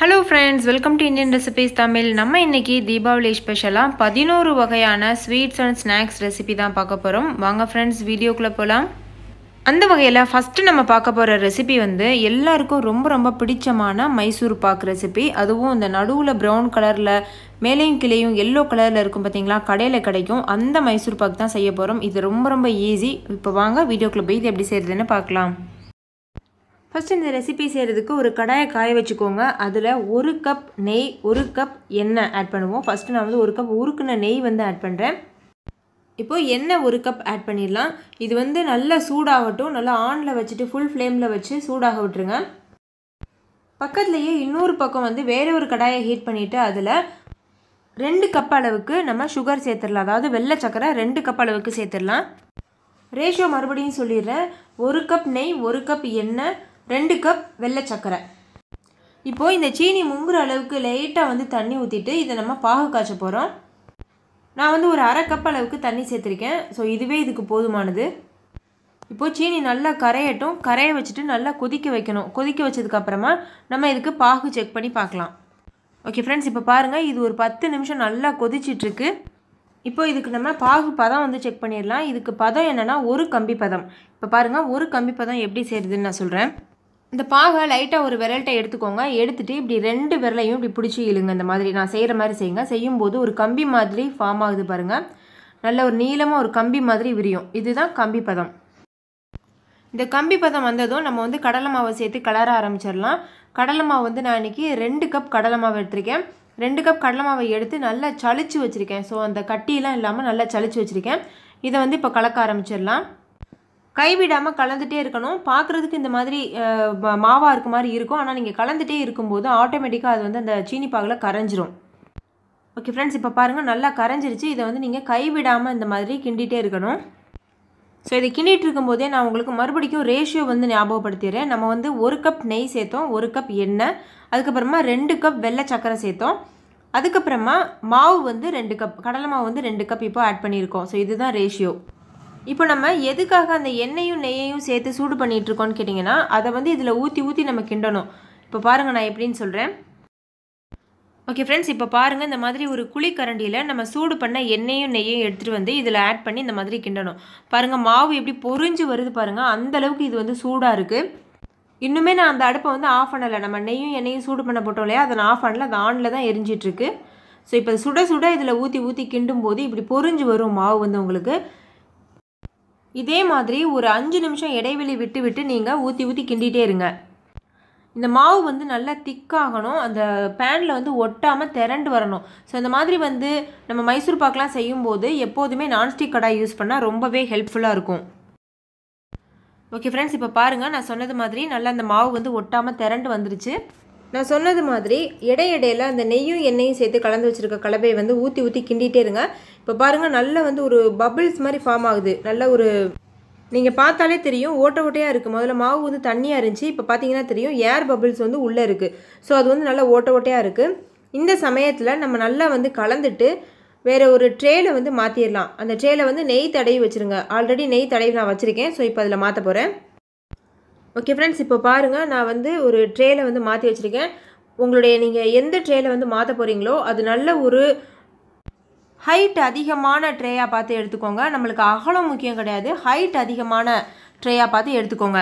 hello friends welcome to Indian recipes Tamil நம்ம இன்றைக்கி தீபாவளி ஸ்பெஷலாக பதினோரு வகையான ஸ்வீட்ஸ் அண்ட் ஸ்நாக்ஸ் ரெசிபி தான் பார்க்க போகிறோம் வாங்க ஃப்ரெண்ட்ஸ் வீடியோக்குள்ளே போகலாம் அந்த வகையில் ஃபஸ்ட்டு நம்ம பார்க்க போகிற ரெசிபி வந்து எல்லாருக்கும் ரொம்ப ரொம்ப பிடிச்சமான மைசூர் பாக் ரெசிபி அதுவும் இந்த நடுவில் ப்ரௌன் கலரில் மேலேயும் கிளையும் எல்லோ கலரில் இருக்கும் பார்த்தீங்களா கடையில் கிடைக்கும் அந்த மைசூர் பாக் தான் செய்ய போகிறோம் இது ரொம்ப ரொம்ப ஈஸி இப்போ வாங்க வீடியோக்குள்ளே போய் இது எப்படி செய்கிறதுன்னு பார்க்கலாம் ஃபஸ்ட் இந்த ரெசிபி செய்கிறதுக்கு ஒரு கடாயை காய வச்சுக்கோங்க அதில் ஒரு கப் நெய் ஒரு கப் எண்ணெய் ஆட் பண்ணுவோம் ஃபஸ்ட்டு நான் வந்து ஒரு கப் உருக்குன நெய் வந்து ஆட் பண்ணுறேன் இப்போது எண்ணெய் ஒரு கப் ஆட் பண்ணிடலாம் இது வந்து நல்லா சூடாகட்டும் நல்லா ஆனில் வச்சுட்டு ஃபுல் ஃப்ளேமில் வச்சு சூடாக விட்டுருங்க பக்கத்துலேயே இன்னொரு பக்கம் வந்து வேறு ஒரு கடாயை ஹீட் பண்ணிவிட்டு அதில் ரெண்டு கப் அளவுக்கு நம்ம சுகர் சேர்த்துடலாம் அதாவது வெள்ளை சக்கரை ரெண்டு கப் அளவுக்கு சேர்த்துடலாம் ரேஷியோ மறுபடியும் சொல்லிடுறேன் ஒரு கப் நெய் ஒரு கப் எண்ணெய் ரெண்டு கப் வெள்ளை சர்க்கரை இப்போது இந்த சீனி முங்குற அளவுக்கு லைட்டாக வந்து தண்ணி ஊற்றிட்டு இதை நம்ம பாகு காய்ச்ச போகிறோம் நான் வந்து ஒரு அரை கப் அளவுக்கு தண்ணி சேர்த்துருக்கேன் ஸோ இதுவே இதுக்கு போதுமானது இப்போது சீனி நல்லா கரையட்டும் கரையை வச்சுட்டு நல்லா கொதிக்க வைக்கணும் கொதிக்க வச்சதுக்கப்புறமா நம்ம இதுக்கு பாகு செக் பண்ணி பார்க்கலாம் ஓகே ஃப்ரெண்ட்ஸ் இப்போ பாருங்கள் இது ஒரு பத்து நிமிஷம் நல்லா கொதிச்சிட்ருக்கு இப்போது இதுக்கு நம்ம பாகு பதம் வந்து செக் பண்ணிடலாம் இதுக்கு பதம் என்னென்னா ஒரு கம்பி பதம் இப்போ பாருங்கள் ஒரு கம்பி பதம் எப்படி செய்கிறதுன்னு நான் சொல்கிறேன் இந்த பாகை லைட்டாக ஒரு விரல்கிட்ட எடுத்துக்கோங்க எடுத்துகிட்டு இப்படி ரெண்டு விரலையும் இப்படி பிடிச்சி இழுங்க இந்த மாதிரி நான் செய்கிற மாதிரி செய்யுங்க செய்யும்போது ஒரு கம்பி மாதிரி ஃபார்ம் ஆகுது பாருங்கள் நல்ல ஒரு நீளமாக ஒரு கம்பி மாதிரி விரியும் இதுதான் கம்பி பதம் இந்த கம்பி பதம் வந்ததும் நம்ம வந்து கடலை மாவை சேர்த்து கலர ஆரம்பிச்சிடலாம் கடலை மாவு வந்து நான் இன்றைக்கி ரெண்டு கப் கடலை மாவு எடுத்திருக்கேன் ரெண்டு கப் கடலை மாவை எடுத்து நல்லா சளிச்சு வச்சுருக்கேன் ஸோ அந்த கட்டியெல்லாம் இல்லாமல் நல்லா சளிச்சு வச்சுருக்கேன் இதை வந்து இப்போ கலக்க ஆரம்பிச்சிடலாம் கைவிடாமல் கலந்துகிட்டே இருக்கணும் பார்க்குறதுக்கு இந்த மாதிரி மாவாக இருக்க மாதிரி இருக்கும் ஆனால் நீங்கள் கலந்துகிட்டே இருக்கும்போது ஆட்டோமேட்டிக்காக அது வந்து அந்த சீனி பாகில் கரைஞ்சிரும் ஓகே ஃப்ரெண்ட்ஸ் இப்போ பாருங்கள் நல்லா கரைஞ்சிருச்சு இதை வந்து நீங்கள் கைவிடாமல் இந்த மாதிரி கிண்டிகிட்டே இருக்கணும் ஸோ இதை கிண்டிகிட்டு இருக்கும்போதே நான் உங்களுக்கு மறுபடிக்கும் ரேஷியோ வந்து ஞாபகப்படுத்திடுறேன் நம்ம வந்து ஒரு கப் நெய் சேர்த்தோம் ஒரு கப் எண்ணெய் அதுக்கப்புறமா ரெண்டு கப் வெள்ளை சக்கரை சேர்த்தோம் அதுக்கப்புறமா மாவு வந்து ரெண்டு கப் கடலை மாவு வந்து ரெண்டு கப் இப்போ ஆட் பண்ணியிருக்கோம் ஸோ இதுதான் ரேஷியோ இப்போ நம்ம எதுக்காக அந்த எண்ணெயும் நெய்யையும் சேர்த்து சூடு இருக்கோம்னு கேட்டிங்கன்னா அதை வந்து இதில் ஊற்றி ஊற்றி நம்ம கிண்டணும் இப்போ பாருங்கள் நான் எப்படின்னு சொல்கிறேன் ஓகே ஃப்ரெண்ட்ஸ் இப்போ பாருங்கள் இந்த மாதிரி ஒரு குழிக்கரண்டியில் நம்ம சூடு பண்ண எண்ணெயும் நெய்யும் எடுத்துகிட்டு வந்து இதில் ஆட் பண்ணி இந்த மாதிரி கிண்டணும் பாருங்கள் மாவு எப்படி பொறிஞ்சு வருது பாருங்கள் அந்தளவுக்கு இது வந்து சூடாக இருக்குது இன்னுமே நான் அந்த அடுப்பை வந்து ஆஃப் பண்ணலை நம்ம நெய்யும் எண்ணெயும் சூடு பண்ண போட்டோம் இல்லையா அதை நான் ஆஃப் பண்ணல அது ஆனில் தான் எரிஞ்சிட்ருக்கு ஸோ இப்போ சுட சுட இதில் ஊற்றி ஊற்றி கிண்டும் போது இப்படி பொறிஞ்சு வரும் மாவு வந்து உங்களுக்கு இதே மாதிரி ஒரு அஞ்சு நிமிஷம் இடைவெளி விட்டு விட்டு நீங்கள் ஊற்றி ஊற்றி கிண்டிகிட்டே இருங்க இந்த மாவு வந்து நல்லா திக்காகணும் அந்த பேனில் வந்து ஒட்டாமல் திரண்டு வரணும் ஸோ இந்த மாதிரி வந்து நம்ம மைசூர் பாக்கெலாம் செய்யும்போது எப்போதுமே நான்ஸ்டிக் கடாய் யூஸ் பண்ணால் ரொம்பவே ஹெல்ப்ஃபுல்லாக இருக்கும் ஓகே ஃப்ரெண்ட்ஸ் இப்போ பாருங்கள் நான் சொன்னது மாதிரி நல்லா அந்த மாவு வந்து ஒட்டாமல் திரண்டு வந்துருச்சு நான் சொன்னது மாதிரி இடையிடையில் அந்த நெய்யும் எண்ணெயும் சேர்த்து கலந்து வச்சுருக்க கலவையை வந்து ஊற்றி ஊற்றி கிண்டிகிட்டே இருங்க இப்போ பாருங்கள் நல்ல வந்து ஒரு பபிள்ஸ் மாதிரி ஃபார்ம் ஆகுது நல்ல ஒரு நீங்கள் பார்த்தாலே தெரியும் ஓட்ட ஓட்டையாக இருக்குது முதல்ல மாவு வந்து தண்ணியாக இருந்துச்சு இப்போ பார்த்தீங்கன்னா தெரியும் ஏர் பபிள்ஸ் வந்து உள்ளே இருக்குது ஸோ அது வந்து நல்லா ஓட்ட ஓட்டையாக இருக்குது இந்த சமயத்தில் நம்ம நல்லா வந்து கலந்துட்டு வேறு ஒரு ட்ரேயில் வந்து மாற்றிடலாம் அந்த ட்ரேயில் வந்து நெய் தடவி வச்சுருங்க ஆல்ரெடி நெய் தடவி நான் வச்சுருக்கேன் ஸோ இப்போ அதில் மாற்ற போகிறேன் ஓகே ஃப்ரெண்ட்ஸ் இப்போ பாருங்கள் நான் வந்து ஒரு ட்ரேயில் வந்து மாற்றி வச்சுருக்கேன் உங்களுடைய நீங்கள் எந்த ட்ரேயில் வந்து மாற்ற போகிறீங்களோ அது நல்ல ஒரு ஹைட் அதிகமான ட்ரேயாக பார்த்து எடுத்துக்கோங்க நம்மளுக்கு அகலம் முக்கியம் கிடையாது ஹைட் அதிகமான ட்ரேயாக பார்த்து எடுத்துக்கோங்க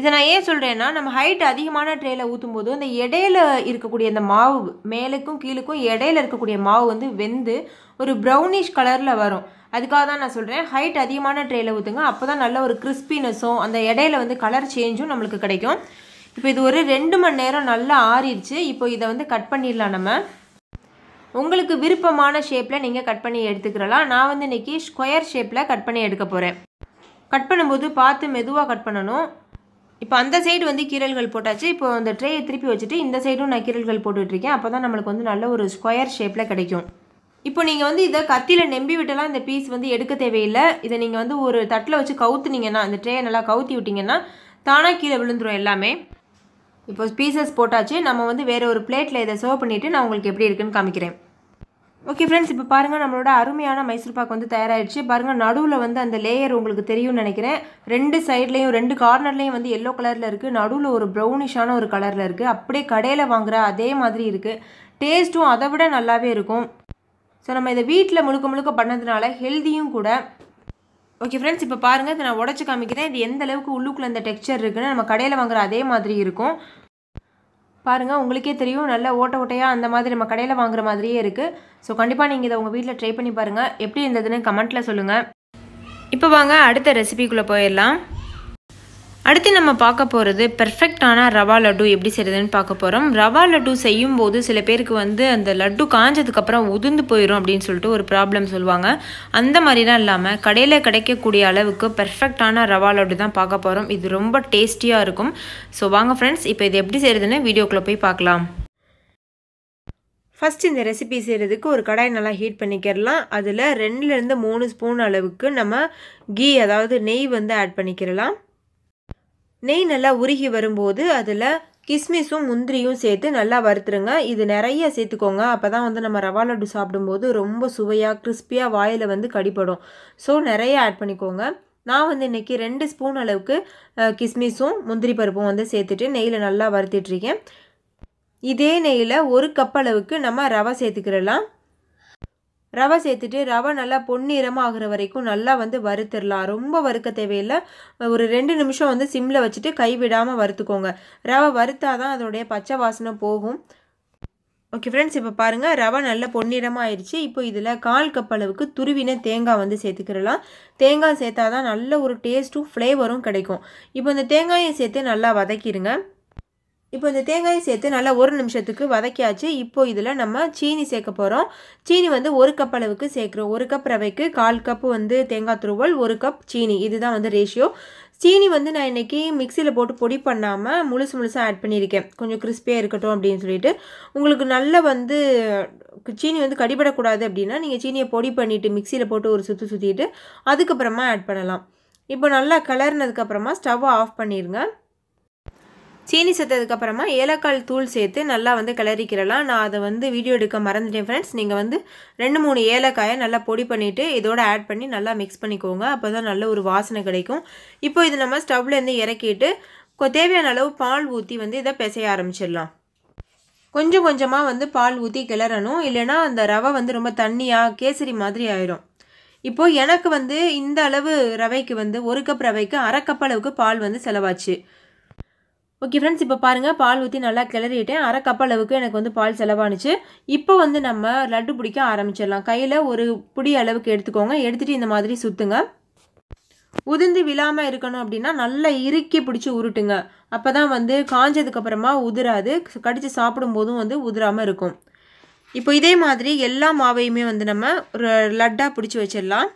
இதை நான் ஏன் சொல்கிறேன்னா நம்ம ஹைட் அதிகமான ட்ரேயில் ஊற்றும் போது அந்த இடையில இருக்கக்கூடிய அந்த மாவு மேலுக்கும் கீழுக்கும் இடையில இருக்கக்கூடிய மாவு வந்து வெந்து ஒரு ப்ரௌனிஷ் கலரில் வரும் அதுக்காக தான் நான் சொல்கிறேன் ஹைட் அதிகமான ட்ரேயில் ஊற்றுங்க அப்போ தான் நல்ல ஒரு கிறிஸ்பினஸும் அந்த இடையில வந்து கலர் சேஞ்சும் நம்மளுக்கு கிடைக்கும் இப்போ இது ஒரு ரெண்டு மணி நேரம் நல்லா ஆறிடுச்சு இப்போ இதை வந்து கட் பண்ணிடலாம் நம்ம உங்களுக்கு விருப்பமான ஷேப்பில் நீங்கள் கட் பண்ணி எடுத்துக்கிறலாம் நான் வந்து இன்றைக்கி ஸ்கொயர் ஷேப்பில் கட் பண்ணி எடுக்க போகிறேன் கட் பண்ணும்போது பார்த்து மெதுவாக கட் பண்ணணும் இப்போ அந்த சைடு வந்து கீரல்கள் போட்டாச்சு இப்போ அந்த ட்ரேயை திருப்பி வச்சுட்டு இந்த சைடும் நான் கீரல்கள் போட்டுட்ருக்கேன் அப்போ தான் நம்மளுக்கு வந்து நல்ல ஒரு ஸ்கொயர் ஷேப்பில் கிடைக்கும் இப்போ நீங்கள் வந்து இதை கத்தியில் நெம்பி விட்டலாம் இந்த பீஸ் வந்து எடுக்க தேவையில்லை இதை நீங்கள் வந்து ஒரு தட்டில் வச்சு கவுத்துனீங்கன்னா அந்த ட்ரேயை நல்லா கவுத்தி விட்டிங்கன்னா தானாக கீழே விழுந்துடும் எல்லாமே இப்போ பீசஸ் போட்டாச்சு நம்ம வந்து வேறு ஒரு பிளேட்டில் இதை சர்வ் பண்ணிவிட்டு நான் உங்களுக்கு எப்படி இருக்குன்னு காமிக்கிறேன் ஓகே ஃப்ரெண்ட்ஸ் இப்போ பாருங்கள் நம்மளோட அருமையான மைசூர் பாக்கு வந்து தயாராகிடுச்சு பாருங்கள் நடுவில் வந்து அந்த லேயர் உங்களுக்கு தெரியும்னு நினைக்கிறேன் ரெண்டு சைட்லேயும் ரெண்டு கார்னர்லேயும் வந்து எல்லோ கலரில் இருக்குது நடுவில் ஒரு ப்ரௌனிஷான ஒரு கலரில் இருக்குது அப்படியே கடையில் வாங்குகிற அதே மாதிரி இருக்குது டேஸ்ட்டும் அதை விட நல்லாவே இருக்கும் ஸோ நம்ம இதை வீட்டில் முழுக்க முழுக்க பண்ணதுனால ஹெல்த்தியும் கூட ஓகே ஃப்ரெண்ட்ஸ் இப்போ பாருங்கள் இதை நான் உடச்சி காமிக்கிறேன் இது எந்த அளவுக்கு உள்ளுக்குள்ள அந்த டெக்ஸ்சர் இருக்குன்னு நம்ம கடையில் வாங்குற அதே மாதிரி இருக்கும் பாருங்கள் உங்களுக்கே தெரியும் நல்ல ஓட்ட ஓட்டையாக அந்த மாதிரி நம்ம கடையில் வாங்குற மாதிரியே இருக்குது ஸோ கண்டிப்பாக நீங்கள் இதை உங்கள் வீட்டில் ட்ரை பண்ணி பாருங்கள் எப்படி இருந்ததுன்னு கமெண்ட்டில் சொல்லுங்கள் இப்போ வாங்க அடுத்த ரெசிபிக்குள்ளே போயிடலாம் அடுத்து நம்ம பார்க்க போகிறது பெர்ஃபெக்டான ரவா லட்டு எப்படி செய்கிறதுன்னு பார்க்க போகிறோம் ரவா லட்டு செய்யும் போது சில பேருக்கு வந்து அந்த லட்டு காஞ்சதுக்கப்புறம் உதிர்ந்து போயிடும் அப்படின்னு சொல்லிட்டு ஒரு ப்ராப்ளம் சொல்லுவாங்க அந்த மாதிரிலாம் இல்லாமல் கடையில் கிடைக்கக்கூடிய அளவுக்கு பெர்ஃபெக்டான ரவா லட்டு தான் பார்க்க போகிறோம் இது ரொம்ப டேஸ்டியாக இருக்கும் ஸோ வாங்க ஃப்ரெண்ட்ஸ் இப்போ இது எப்படி செய்கிறதுன்னு வீடியோக்குள்ளே போய் பார்க்கலாம் ஃபஸ்ட் இந்த ரெசிபி செய்கிறதுக்கு ஒரு கடாய் நல்லா ஹீட் பண்ணிக்கிறலாம் அதில் ரெண்டுலேருந்து மூணு ஸ்பூன் அளவுக்கு நம்ம கீ அதாவது நெய் வந்து ஆட் பண்ணிக்கிறலாம் நெய் நல்லா உருகி வரும்போது அதில் கிஸ்மிஸும் முந்திரியும் சேர்த்து நல்லா வறுத்துருங்க இது நிறைய சேர்த்துக்கோங்க அப்போ தான் வந்து நம்ம ரவா லட்டு சாப்பிடும்போது ரொம்ப சுவையாக கிறிஸ்பியாக வாயில் வந்து கடிப்படும் ஸோ நிறைய ஆட் பண்ணிக்கோங்க நான் வந்து இன்றைக்கி ரெண்டு ஸ்பூன் அளவுக்கு கிஸ்மிஸும் முந்திரி பருப்பும் வந்து சேர்த்துட்டு நெய்யில் நல்லா வறுத்துட்ருக்கேன் இதே நெய்யில் ஒரு கப் அளவுக்கு நம்ம ரவை சேர்த்துக்கிறலாம் ரவை சேர்த்துட்டு ரவை நல்லா பொன்னிறமாக ஆகிற வரைக்கும் நல்லா வந்து வறுத்துடலாம் ரொம்ப வறுக்க தேவையில்லை ஒரு ரெண்டு நிமிஷம் வந்து சிம்மில் வச்சுட்டு கைவிடாமல் வறுத்துக்கோங்க ரவை வறுத்தால் தான் அதோடைய பச்சை வாசனை போகும் ஓகே ஃப்ரெண்ட்ஸ் இப்போ பாருங்கள் ரவை நல்ல பொன்னிறமாக ஆயிடுச்சு இப்போ இதில் கால் கப் அளவுக்கு துருவின தேங்காய் வந்து சேர்த்துக்கிறலாம் தேங்காய் சேர்த்தா தான் நல்ல ஒரு டேஸ்ட்டும் ஃப்ளேவரும் கிடைக்கும் இப்போ இந்த தேங்காயை சேர்த்து நல்லா வதக்கிடுங்க இப்போ இந்த தேங்காயை சேர்த்து நல்லா ஒரு நிமிஷத்துக்கு வதக்கியாச்சு இப்போ இதில் நம்ம சீனி சேர்க்க போகிறோம் சீனி வந்து ஒரு கப் அளவுக்கு சேர்க்குறோம் ஒரு கப் ரவைக்கு கால் கப்பு வந்து தேங்காய் துருவல் ஒரு கப் சீனி இதுதான் வந்து ரேஷியோ சீனி வந்து நான் இன்றைக்கி மிக்சியில் போட்டு பொடி பண்ணாமல் முழுசு முழுசாக ஆட் பண்ணியிருக்கேன் கொஞ்சம் கிறிஸ்பியாக இருக்கட்டும் அப்படின்னு சொல்லிட்டு உங்களுக்கு நல்லா வந்து சீனி வந்து கடிபடக்கூடாது அப்படின்னா நீங்கள் சீனியை பொடி பண்ணிவிட்டு மிக்சியில் போட்டு ஒரு சுற்றி சுற்றிட்டு அதுக்கப்புறமா ஆட் பண்ணலாம் இப்போ நல்லா கலர்னதுக்கப்புறமா ஸ்டவ்வை ஆஃப் பண்ணிடுங்க சீனி சேர்த்ததுக்கப்புறமா ஏலக்காய் தூள் சேர்த்து நல்லா வந்து கிளறிக்கிறலாம் நான் அதை வந்து வீடியோ எடுக்க மறந்துட்டேன் ஃப்ரெண்ட்ஸ் நீங்கள் வந்து ரெண்டு மூணு ஏலக்காயை நல்லா பொடி பண்ணிவிட்டு இதோட ஆட் பண்ணி நல்லா மிக்ஸ் பண்ணிக்கோங்க அப்போ தான் நல்ல ஒரு வாசனை கிடைக்கும் இப்போ இது நம்ம ஸ்டவ்லேருந்து இறக்கிட்டு தேவையான அளவு பால் ஊற்றி வந்து இதை பிசைய ஆரம்பிச்சிடலாம் கொஞ்சம் கொஞ்சமாக வந்து பால் ஊற்றி கிளறணும் இல்லைனா அந்த ரவை வந்து ரொம்ப தண்ணியாக கேசரி மாதிரி ஆயிரும் இப்போது எனக்கு வந்து இந்த அளவு ரவைக்கு வந்து ஒரு கப் ரவைக்கு அரைக்கப் அளவுக்கு பால் வந்து செலவாச்சு ஓகே ஃப்ரெண்ட்ஸ் இப்போ பாருங்கள் பால் ஊற்றி நல்லா கிளறிட்டேன் அரை கப் அளவுக்கு எனக்கு வந்து பால் செலவானுச்சு இப்போ வந்து நம்ம லட்டு பிடிக்க ஆரம்பிச்சிடலாம் கையில் ஒரு பிடி அளவுக்கு எடுத்துக்கோங்க எடுத்துகிட்டு இந்த மாதிரி சுற்றுங்க உதிர்ந்து விழாமல் இருக்கணும் அப்படின்னா நல்லா இறுக்கி பிடிச்சி உருட்டுங்க அப்போ தான் வந்து காஞ்சதுக்கப்புறமா உதிராது கடித்து சாப்பிடும்போதும் வந்து உதிராமல் இருக்கும் இப்போ இதே மாதிரி எல்லா மாவையுமே வந்து நம்ம ஒரு லட்டாக பிடிச்சி வச்சிடலாம்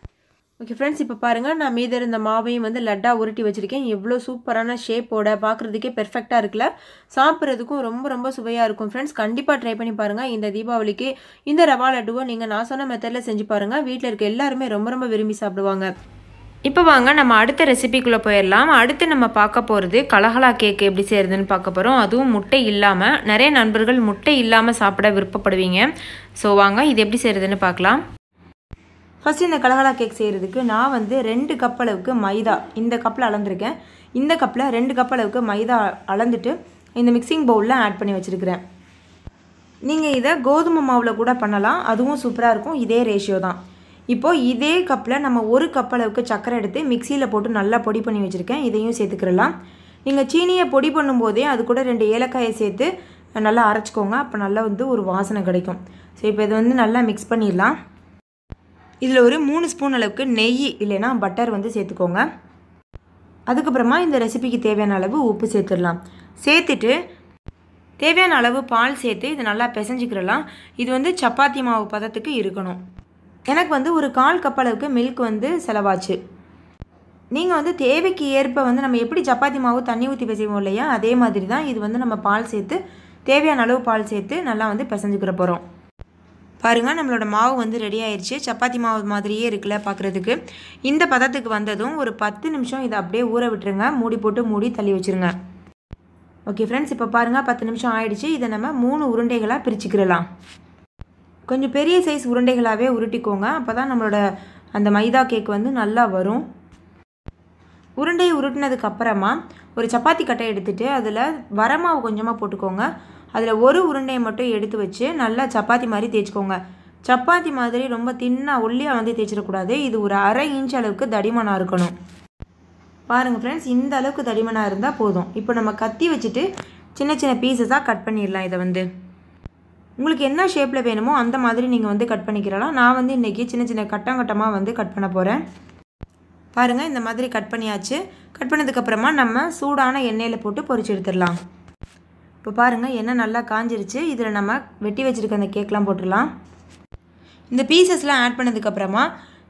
ஓகே ஃப்ரெண்ட்ஸ் இப்போ பாருங்கள் நான் மீத இருந்த மாவையும் வந்து லட்டாக உருட்டி வச்சுருக்கேன் எவ்வளோ சூப்பரான ஷேப்போட பார்க்குறதுக்கே பெர்ஃபெக்டாக இருக்குல்ல சாப்பிட்றதுக்கும் ரொம்ப ரொம்ப சுவையாக இருக்கும் ஃப்ரெண்ட்ஸ் கண்டிப்பாக ட்ரை பண்ணி பாருங்கள் இந்த தீபாவளிக்கு இந்த ரவா லட்டுவோ நீங்கள் நான் சொன்ன மெத்தடில் செஞ்சு பாருங்கள் வீட்டில் இருக்க எல்லாருமே ரொம்ப ரொம்ப விரும்பி சாப்பிடுவாங்க இப்போ வாங்க நம்ம அடுத்த ரெசிபிக்குள்ளே போயிடலாம் அடுத்து நம்ம பார்க்க போகிறது கலகலா கேக் எப்படி செய்கிறதுன்னு பார்க்க போகிறோம் அதுவும் முட்டை இல்லாமல் நிறைய நண்பர்கள் முட்டை இல்லாமல் சாப்பிட விருப்பப்படுவீங்க ஸோ வாங்க இது எப்படி செய்கிறதுன்னு பார்க்கலாம் ஃபஸ்ட்டு இந்த கலகலா கேக் செய்கிறதுக்கு நான் வந்து ரெண்டு கப் அளவுக்கு மைதா இந்த கப்பில் அளந்துருக்கேன் இந்த கப்பில் ரெண்டு கப் அளவுக்கு மைதா அளந்துட்டு இந்த மிக்சிங் பவுலில் ஆட் பண்ணி வச்சுருக்கிறேன் நீங்கள் இதை கோதுமை மாவில் கூட பண்ணலாம் அதுவும் சூப்பராக இருக்கும் இதே ரேஷியோ தான் இப்போது இதே கப்பில் நம்ம ஒரு கப் அளவுக்கு சக்கரை எடுத்து மிக்சியில் போட்டு நல்லா பொடி பண்ணி வச்சுருக்கேன் இதையும் சேர்த்துக்கிறலாம் நீங்கள் சீனியை பொடி பண்ணும்போதே அது கூட ரெண்டு ஏலக்காயை சேர்த்து நல்லா அரைச்சிக்கோங்க அப்போ நல்லா வந்து ஒரு வாசனை கிடைக்கும் ஸோ இப்போ இது வந்து நல்லா மிக்ஸ் பண்ணிடலாம் இதில் ஒரு மூணு ஸ்பூன் அளவுக்கு நெய் இல்லைன்னா பட்டர் வந்து சேர்த்துக்கோங்க அதுக்கப்புறமா இந்த ரெசிபிக்கு தேவையான அளவு உப்பு சேர்த்துடலாம் சேர்த்துட்டு தேவையான அளவு பால் சேர்த்து இது நல்லா பிசைஞ்சிக்கிறலாம் இது வந்து சப்பாத்தி மாவு பதத்துக்கு இருக்கணும் எனக்கு வந்து ஒரு கால் கப் அளவுக்கு மில்க் வந்து செலவாச்சு நீங்கள் வந்து தேவைக்கு ஏற்ப வந்து நம்ம எப்படி சப்பாத்தி மாவு தண்ணி ஊற்றி பிசைவோம் இல்லையா அதே மாதிரி தான் இது வந்து நம்ம பால் சேர்த்து தேவையான அளவு பால் சேர்த்து நல்லா வந்து பிசைஞ்சிக்கிற போகிறோம் பாருங்கள் நம்மளோட மாவு வந்து ரெடி ஆயிடுச்சு சப்பாத்தி மாவு மாதிரியே இருக்குல்ல பார்க்குறதுக்கு இந்த பதத்துக்கு வந்ததும் ஒரு பத்து நிமிஷம் இதை அப்படியே ஊற விட்டுருங்க மூடி போட்டு மூடி தள்ளி வச்சுருங்க ஓகே ஃப்ரெண்ட்ஸ் இப்போ பாருங்கள் பத்து நிமிஷம் ஆயிடுச்சு இதை நம்ம மூணு உருண்டைகளாக பிரிச்சுக்கிடலாம் கொஞ்சம் பெரிய சைஸ் உருண்டைகளாகவே உருட்டிக்கோங்க அப்போ தான் நம்மளோட அந்த மைதா கேக் வந்து நல்லா வரும் உருண்டையை உருட்டினதுக்கப்புறமா ஒரு சப்பாத்தி கட்டை எடுத்துகிட்டு அதில் வரமாவு கொஞ்சமாக போட்டுக்கோங்க அதில் ஒரு உருண்டையை மட்டும் எடுத்து வச்சு நல்லா சப்பாத்தி மாதிரி தேய்ச்சிக்கோங்க சப்பாத்தி மாதிரி ரொம்ப தின்னாக ஒல்லியாக வந்து தேய்ச்சிடக்கூடாது இது ஒரு அரை இன்ச் அளவுக்கு தடிமனாக இருக்கணும் பாருங்கள் ஃப்ரெண்ட்ஸ் இந்த அளவுக்கு தடிமனாக இருந்தால் போதும் இப்போ நம்ம கத்தி வச்சுட்டு சின்ன சின்ன பீசஸாக கட் பண்ணிடலாம் இதை வந்து உங்களுக்கு என்ன ஷேப்பில் வேணுமோ அந்த மாதிரி நீங்கள் வந்து கட் பண்ணிக்கிறலாம் நான் வந்து இன்றைக்கி சின்ன சின்ன கட்டம் கட்டமாக வந்து கட் பண்ண போகிறேன் பாருங்கள் இந்த மாதிரி கட் பண்ணியாச்சு கட் பண்ணதுக்கப்புறமா நம்ம சூடான எண்ணெயில் போட்டு பொறிச்சு எடுத்துடலாம் இப்போ பாருங்கள் என்ன நல்லா காஞ்சிருச்சு இதில் நம்ம வெட்டி வச்சுருக்க அந்த கேக்லாம் போட்டுடலாம் இந்த பீசஸ்லாம் ஆட் பண்ணதுக்கப்புறமா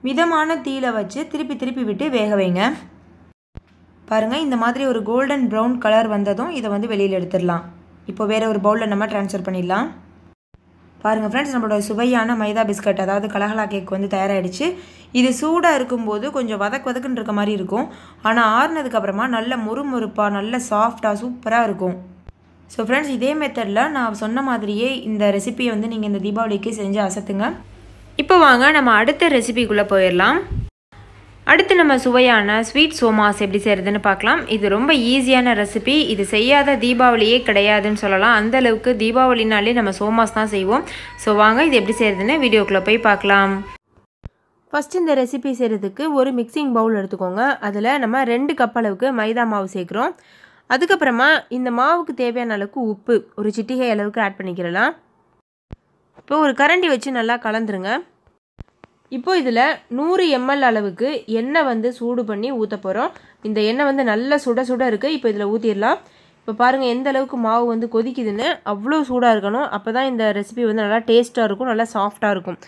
மிதமான தீயில வச்சு திருப்பி திருப்பி விட்டு வேக வைங்க பாருங்கள் இந்த மாதிரி ஒரு கோல்டன் ப்ரௌன் கலர் வந்ததும் இதை வந்து வெளியில் எடுத்துடலாம் இப்போ வேறு ஒரு பவுலில் நம்ம ட்ரான்ஸ்ஃபர் பண்ணிடலாம் பாருங்கள் ஃப்ரெண்ட்ஸ் நம்மளோட சுவையான மைதா பிஸ்கட் அதாவது கலகலா கேக் வந்து தயாராகிடுச்சு இது சூடாக இருக்கும்போது கொஞ்சம் வதக்கு வதக்குன்னு இருக்க மாதிரி இருக்கும் ஆனால் ஆறுனதுக்கப்புறமா நல்ல முறுமுறுப்பாக நல்ல சாஃப்டாக சூப்பராக இருக்கும் ஸோ ஃப்ரெண்ட்ஸ் இதே மெத்தடில் நான் சொன்ன மாதிரியே இந்த ரெசிபியை வந்து நீங்கள் இந்த தீபாவளிக்கு செஞ்சு அசத்துங்க இப்போ வாங்க நம்ம அடுத்த ரெசிபிக்குள்ளே போயிடலாம் அடுத்து நம்ம சுவையான ஸ்வீட் சோமாஸ் எப்படி செய்கிறதுன்னு பார்க்கலாம் இது ரொம்ப ஈஸியான ரெசிபி இது செய்யாத தீபாவளியே கிடையாதுன்னு சொல்லலாம் அந்தளவுக்கு தீபாவளினாலே நம்ம சோமாஸ் தான் செய்வோம் ஸோ வாங்க இது எப்படி செய்கிறதுன்னு வீடியோக்குள்ளே போய் பார்க்கலாம் ஃபஸ்ட் இந்த ரெசிபி செய்கிறதுக்கு ஒரு மிக்சிங் பவுல் எடுத்துக்கோங்க அதில் நம்ம ரெண்டு கப் அளவுக்கு மைதா மாவு சேர்க்குறோம் அதுக்கப்புறமா இந்த மாவுக்கு தேவையான அளவுக்கு உப்பு ஒரு சிட்டிகை அளவுக்கு ஆட் பண்ணிக்கிறலாம் இப்போ ஒரு கரண்டி வச்சு நல்லா கலந்துருங்க இப்போது இதில் நூறு எம்எல் அளவுக்கு எண்ணெய் வந்து சூடு பண்ணி ஊற்ற போகிறோம் இந்த எண்ணெய் வந்து நல்லா சுட சுட இருக்குது இப்போ இதில் ஊற்றிடலாம் இப்போ பாருங்கள் எந்த அளவுக்கு மாவு வந்து கொதிக்குதுன்னு அவ்வளோ சூடாக இருக்கணும் அப்போ தான் இந்த ரெசிபி வந்து நல்லா டேஸ்ட்டாக இருக்கும் நல்லா சாஃப்டாக இருக்கும்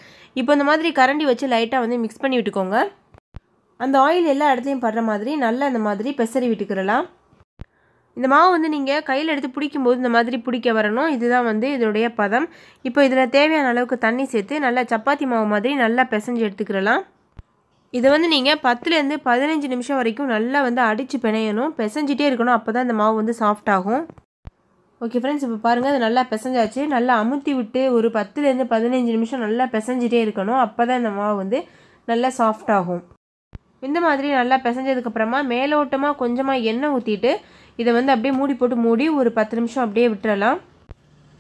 இப்போ இந்த மாதிரி கரண்டி வச்சு லைட்டாக வந்து மிக்ஸ் பண்ணி விட்டுக்கோங்க அந்த ஆயில் எல்லா இடத்துலையும் படுற மாதிரி நல்லா அந்த மாதிரி பெசரி விட்டுக்கிறலாம் இந்த மாவு வந்து நீங்கள் கையில் எடுத்து பிடிக்கும்போது இந்த மாதிரி பிடிக்க வரணும் இதுதான் வந்து இதோடைய பதம் இப்போ இதில் தேவையான அளவுக்கு தண்ணி சேர்த்து நல்லா சப்பாத்தி மாவு மாதிரி நல்லா பிசைஞ்சு எடுத்துக்கிறலாம் இதை வந்து நீங்கள் பத்துலேருந்து பதினஞ்சு நிமிஷம் வரைக்கும் நல்லா வந்து அடித்து பிணையணும் பிசைஞ்சிட்டே இருக்கணும் அப்போ தான் இந்த மாவு வந்து சாஃப்ட் ஆகும் ஓகே ஃப்ரெண்ட்ஸ் இப்போ பாருங்கள் அது நல்லா பிசைஞ்சாச்சு நல்லா அமுத்தி விட்டு ஒரு பத்துலேருந்து பதினஞ்சு நிமிஷம் நல்லா பிசைஞ்சிட்டே இருக்கணும் அப்போ தான் இந்த மாவு வந்து நல்லா சாஃப்ட் ஆகும் இந்த மாதிரி நல்லா பிசைஞ்சதுக்கப்புறமா மேலோட்டமாக கொஞ்சமாக எண்ணெய் ஊற்றிட்டு இதை வந்து அப்படியே மூடி போட்டு மூடி ஒரு பத்து நிமிஷம் அப்படியே விட்டுறலாம்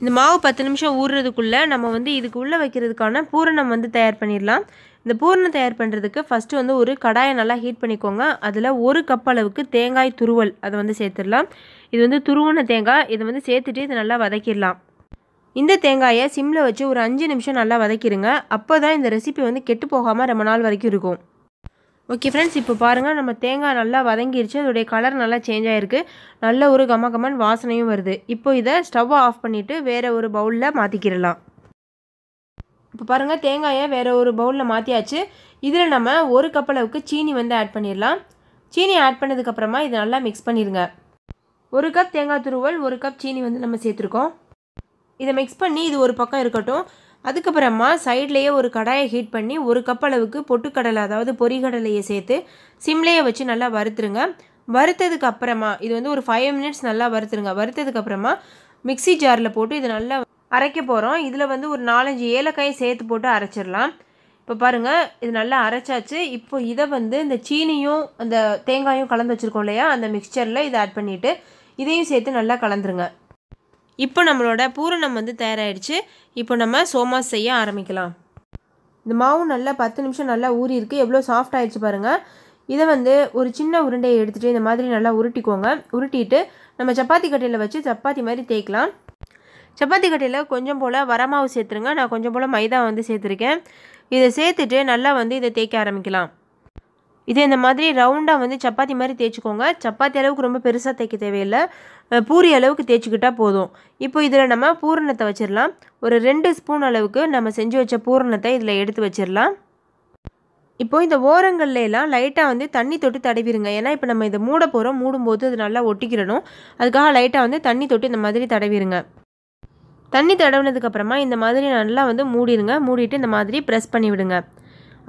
இந்த மாவு பத்து நிமிஷம் ஊறுறதுக்குள்ளே நம்ம வந்து இதுக்கு உள்ளே வைக்கிறதுக்கான பூரணம் வந்து தயார் பண்ணிடலாம் இந்த பூரணம் தயார் பண்ணுறதுக்கு ஃபஸ்ட்டு வந்து ஒரு கடாயை நல்லா ஹீட் பண்ணிக்கோங்க அதில் ஒரு கப் அளவுக்கு தேங்காய் துருவல் அதை வந்து சேர்த்துடலாம் இது வந்து துருவன தேங்காய் இதை வந்து சேர்த்துட்டு இதை நல்லா வதக்கிடலாம் இந்த தேங்காயை சிம்மில் வச்சு ஒரு அஞ்சு நிமிஷம் நல்லா வதக்கிடுங்க அப்போ தான் இந்த ரெசிபி வந்து கெட்டு போகாமல் ரொம்ப நாள் வரைக்கும் இருக்கும் ஓகே ஃப்ரெண்ட்ஸ் இப்போ பாருங்கள் நம்ம தேங்காய் நல்லா வதங்கிருச்சு அதோடைய கலர் நல்லா சேஞ்ச் ஆகிருக்கு நல்ல ஒரு கம கமன் வாசனையும் வருது இப்போ இதை ஸ்டவ் ஆஃப் பண்ணிவிட்டு வேறு ஒரு பவுலில் மாற்றிக்கிடலாம் இப்போ பாருங்கள் தேங்காயை வேறு ஒரு பவுலில் மாற்றியாச்சு இதில் நம்ம ஒரு கப் அளவுக்கு சீனி வந்து ஆட் பண்ணிடலாம் சீனி ஆட் பண்ணதுக்கப்புறமா இது நல்லா மிக்ஸ் பண்ணிடுங்க ஒரு கப் தேங்காய் துருவல் ஒரு கப் சீனி வந்து நம்ம சேர்த்துருக்கோம் இதை மிக்ஸ் பண்ணி இது ஒரு பக்கம் இருக்கட்டும் அதுக்கப்புறமா சைட்லேயே ஒரு கடாயை ஹீட் பண்ணி ஒரு கப் அளவுக்கு பொட்டுக்கடலை அதாவது பொறிகடலையை சேர்த்து சிம்லேயே வச்சு நல்லா வறுத்துருங்க வறுத்ததுக்கு அப்புறமா இது வந்து ஒரு ஃபைவ் மினிட்ஸ் நல்லா வறுத்துருங்க வறுத்ததுக்கு அப்புறமா மிக்சி ஜாரில் போட்டு இது நல்லா அரைக்க போகிறோம் இதில் வந்து ஒரு நாலஞ்சு ஏலக்காயை சேர்த்து போட்டு அரைச்சிடலாம் இப்போ பாருங்கள் இது நல்லா அரைச்சாச்சு இப்போ இதை வந்து இந்த சீனியும் அந்த தேங்காயும் கலந்து வச்சுருக்கோம் இல்லையா அந்த மிக்சரில் இதை ஆட் பண்ணிவிட்டு இதையும் சேர்த்து நல்லா கலந்துருங்க இப்போ நம்மளோட பூரணம் வந்து தயாராகிடுச்சு இப்போ நம்ம சோமா செய்ய ஆரம்பிக்கலாம் இந்த மாவு நல்லா பத்து நிமிஷம் நல்லா ஊறி இருக்குது எவ்வளோ சாஃப்ட் ஆகிடுச்சு பாருங்கள் இதை வந்து ஒரு சின்ன உருண்டையை எடுத்துகிட்டு இந்த மாதிரி நல்லா உருட்டிக்கோங்க உருட்டிட்டு நம்ம சப்பாத்தி கட்டையில் வச்சு சப்பாத்தி மாதிரி தேய்க்கலாம் சப்பாத்தி கட்டையில் கொஞ்சம் போல் வரமாவு சேர்த்துருங்க நான் கொஞ்சம் போல் மைதா வந்து சேர்த்துருக்கேன் இதை சேர்த்துட்டு நல்லா வந்து இதை தேய்க்க ஆரம்பிக்கலாம் இதே இந்த மாதிரி ரவுண்டாக வந்து சப்பாத்தி மாதிரி தேய்ச்சிக்கோங்க சப்பாத்தி அளவுக்கு ரொம்ப பெருசாக தேய்க்க தேவையில்லை பூரி அளவுக்கு தேய்ச்சிக்கிட்டால் போதும் இப்போ இதில் நம்ம பூரணத்தை வச்சிடலாம் ஒரு ரெண்டு ஸ்பூன் அளவுக்கு நம்ம செஞ்சு வச்ச பூரணத்தை இதில் எடுத்து வச்சிடலாம் இப்போ இந்த ஓரங்கள்லாம் லைட்டாக வந்து தண்ணி தொட்டு தடவிடுங்க ஏன்னா இப்போ நம்ம இதை மூட போகிறோம் மூடும்போது அது நல்லா ஒட்டிக்கிடணும் அதுக்காக லைட்டாக வந்து தண்ணி தொட்டு இந்த மாதிரி தடவிடுங்க தண்ணி தடவுனதுக்கப்புறமா இந்த மாதிரி நல்லா வந்து மூடிடுங்க மூடிட்டு இந்த மாதிரி ப்ரெஸ் பண்ணிவிடுங்க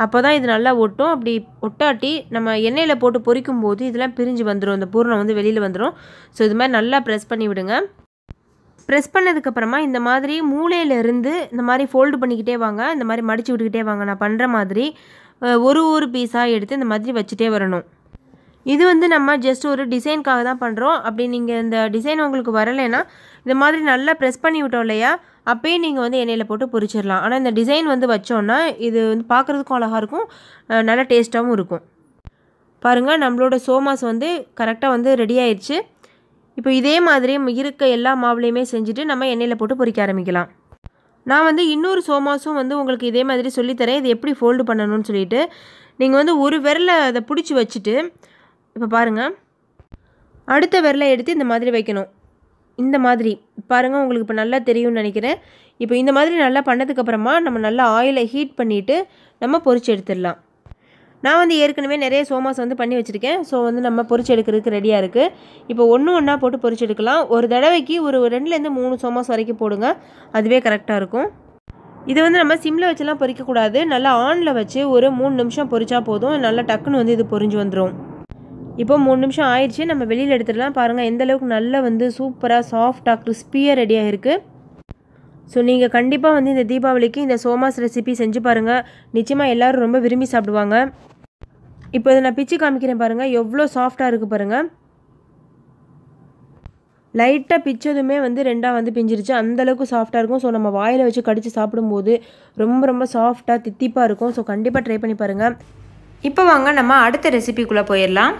அப்போ தான் இது நல்லா ஒட்டும் அப்படி ஒட்டாட்டி நம்ம எண்ணெயில் போட்டு பொரிக்கும் போது இதெல்லாம் பிரிஞ்சு வந்துடும் இந்த பூரணம் வந்து வெளியில் வந்துடும் ஸோ இது மாதிரி நல்லா ப்ரெஸ் பண்ணி விடுங்க ப்ரெஸ் பண்ணதுக்கப்புறமா இந்த மாதிரி மூளையிலேருந்து இந்த மாதிரி ஃபோல்டு பண்ணிக்கிட்டே வாங்க இந்த மாதிரி மடித்து விட்டுக்கிட்டே வாங்க நான் பண்ணுற மாதிரி ஒரு ஒரு பீஸாக எடுத்து இந்த மாதிரி வச்சுட்டே வரணும் இது வந்து நம்ம ஜஸ்ட் ஒரு டிசைனுக்காக தான் பண்ணுறோம் அப்படி நீங்கள் இந்த டிசைன் உங்களுக்கு வரலைன்னா இந்த மாதிரி நல்லா ப்ரெஸ் பண்ணி விட்டோம் இல்லையா அப்பயே நீங்கள் வந்து எண்ணெயில் போட்டு பொரிச்சிடலாம் ஆனால் இந்த டிசைன் வந்து வச்சோன்னா இது வந்து பார்க்குறதுக்கும் அழகாக இருக்கும் நல்லா டேஸ்ட்டாகவும் இருக்கும் பாருங்கள் நம்மளோட சோமாஸ் வந்து கரெக்டாக வந்து ரெடி ஆயிடுச்சு இப்போ இதே மாதிரி இருக்க எல்லா மாவுலையுமே செஞ்சுட்டு நம்ம எண்ணெயில் போட்டு பொறிக்க ஆரம்பிக்கலாம் நான் வந்து இன்னொரு சோமாஸும் வந்து உங்களுக்கு இதே மாதிரி சொல்லித்தரேன் இது எப்படி ஃபோல்டு பண்ணணும்னு சொல்லிட்டு நீங்கள் வந்து ஒரு விரலை அதை பிடிச்சி வச்சுட்டு இப்போ பாருங்கள் அடுத்த விரலை எடுத்து இந்த மாதிரி வைக்கணும் இந்த மாதிரி பாருங்கள் உங்களுக்கு இப்போ நல்லா தெரியும்னு நினைக்கிறேன் இப்போ இந்த மாதிரி நல்லா பண்ணதுக்கப்புறமா நம்ம நல்லா ஆயிலை ஹீட் பண்ணிவிட்டு நம்ம பொறிச்சு எடுத்துடலாம் நான் வந்து ஏற்கனவே நிறைய சோமாஸ் வந்து பண்ணி வச்சுருக்கேன் ஸோ வந்து நம்ம பொறிச்சு எடுக்கிறதுக்கு ரெடியாக இருக்குது இப்போ ஒன்று ஒன்றா போட்டு பொறிச்சு எடுக்கலாம் ஒரு தடவைக்கு ஒரு ரெண்டுலேருந்து மூணு சோமாஸ் வரைக்கும் போடுங்க அதுவே கரெக்டாக இருக்கும் இது வந்து நம்ம சிம்மில் வச்செல்லாம் பொறிக்கக்கூடாது நல்லா ஆனில் வச்சு ஒரு மூணு நிமிஷம் பொறிச்சா போதும் நல்லா டக்குன்னு வந்து இது பொறிஞ்சு வந்துடும் இப்போ மூணு நிமிஷம் ஆயிடுச்சு நம்ம வெளியில் எடுத்துடலாம் பாருங்கள் எந்தளவுக்கு நல்லா வந்து சூப்பராக சாஃப்டாக கிறிஸ்பியாக ரெடியாக இருக்குது ஸோ நீங்கள் கண்டிப்பாக வந்து இந்த தீபாவளிக்கு இந்த சோமாஸ் ரெசிபி செஞ்சு பாருங்கள் நிச்சயமாக எல்லோரும் ரொம்ப விரும்பி சாப்பிடுவாங்க இப்போ இதை நான் பிச்சு காமிக்கிறேன் பாருங்கள் எவ்வளோ சாஃப்டாக இருக்குது பாருங்கள் லைட்டாக பிச்சதுமே வந்து ரெண்டாக வந்து பிஞ்சிருச்சு அந்தளவுக்கு சாஃப்டாக இருக்கும் ஸோ நம்ம வாயில் வச்சு கடித்து சாப்பிடும்போது ரொம்ப ரொம்ப சாஃப்டாக தித்திப்பாக இருக்கும் ஸோ கண்டிப்பாக ட்ரை பண்ணி பாருங்கள் இப்போ வாங்க நம்ம அடுத்த ரெசிபிக்குள்ளே போயிடலாம்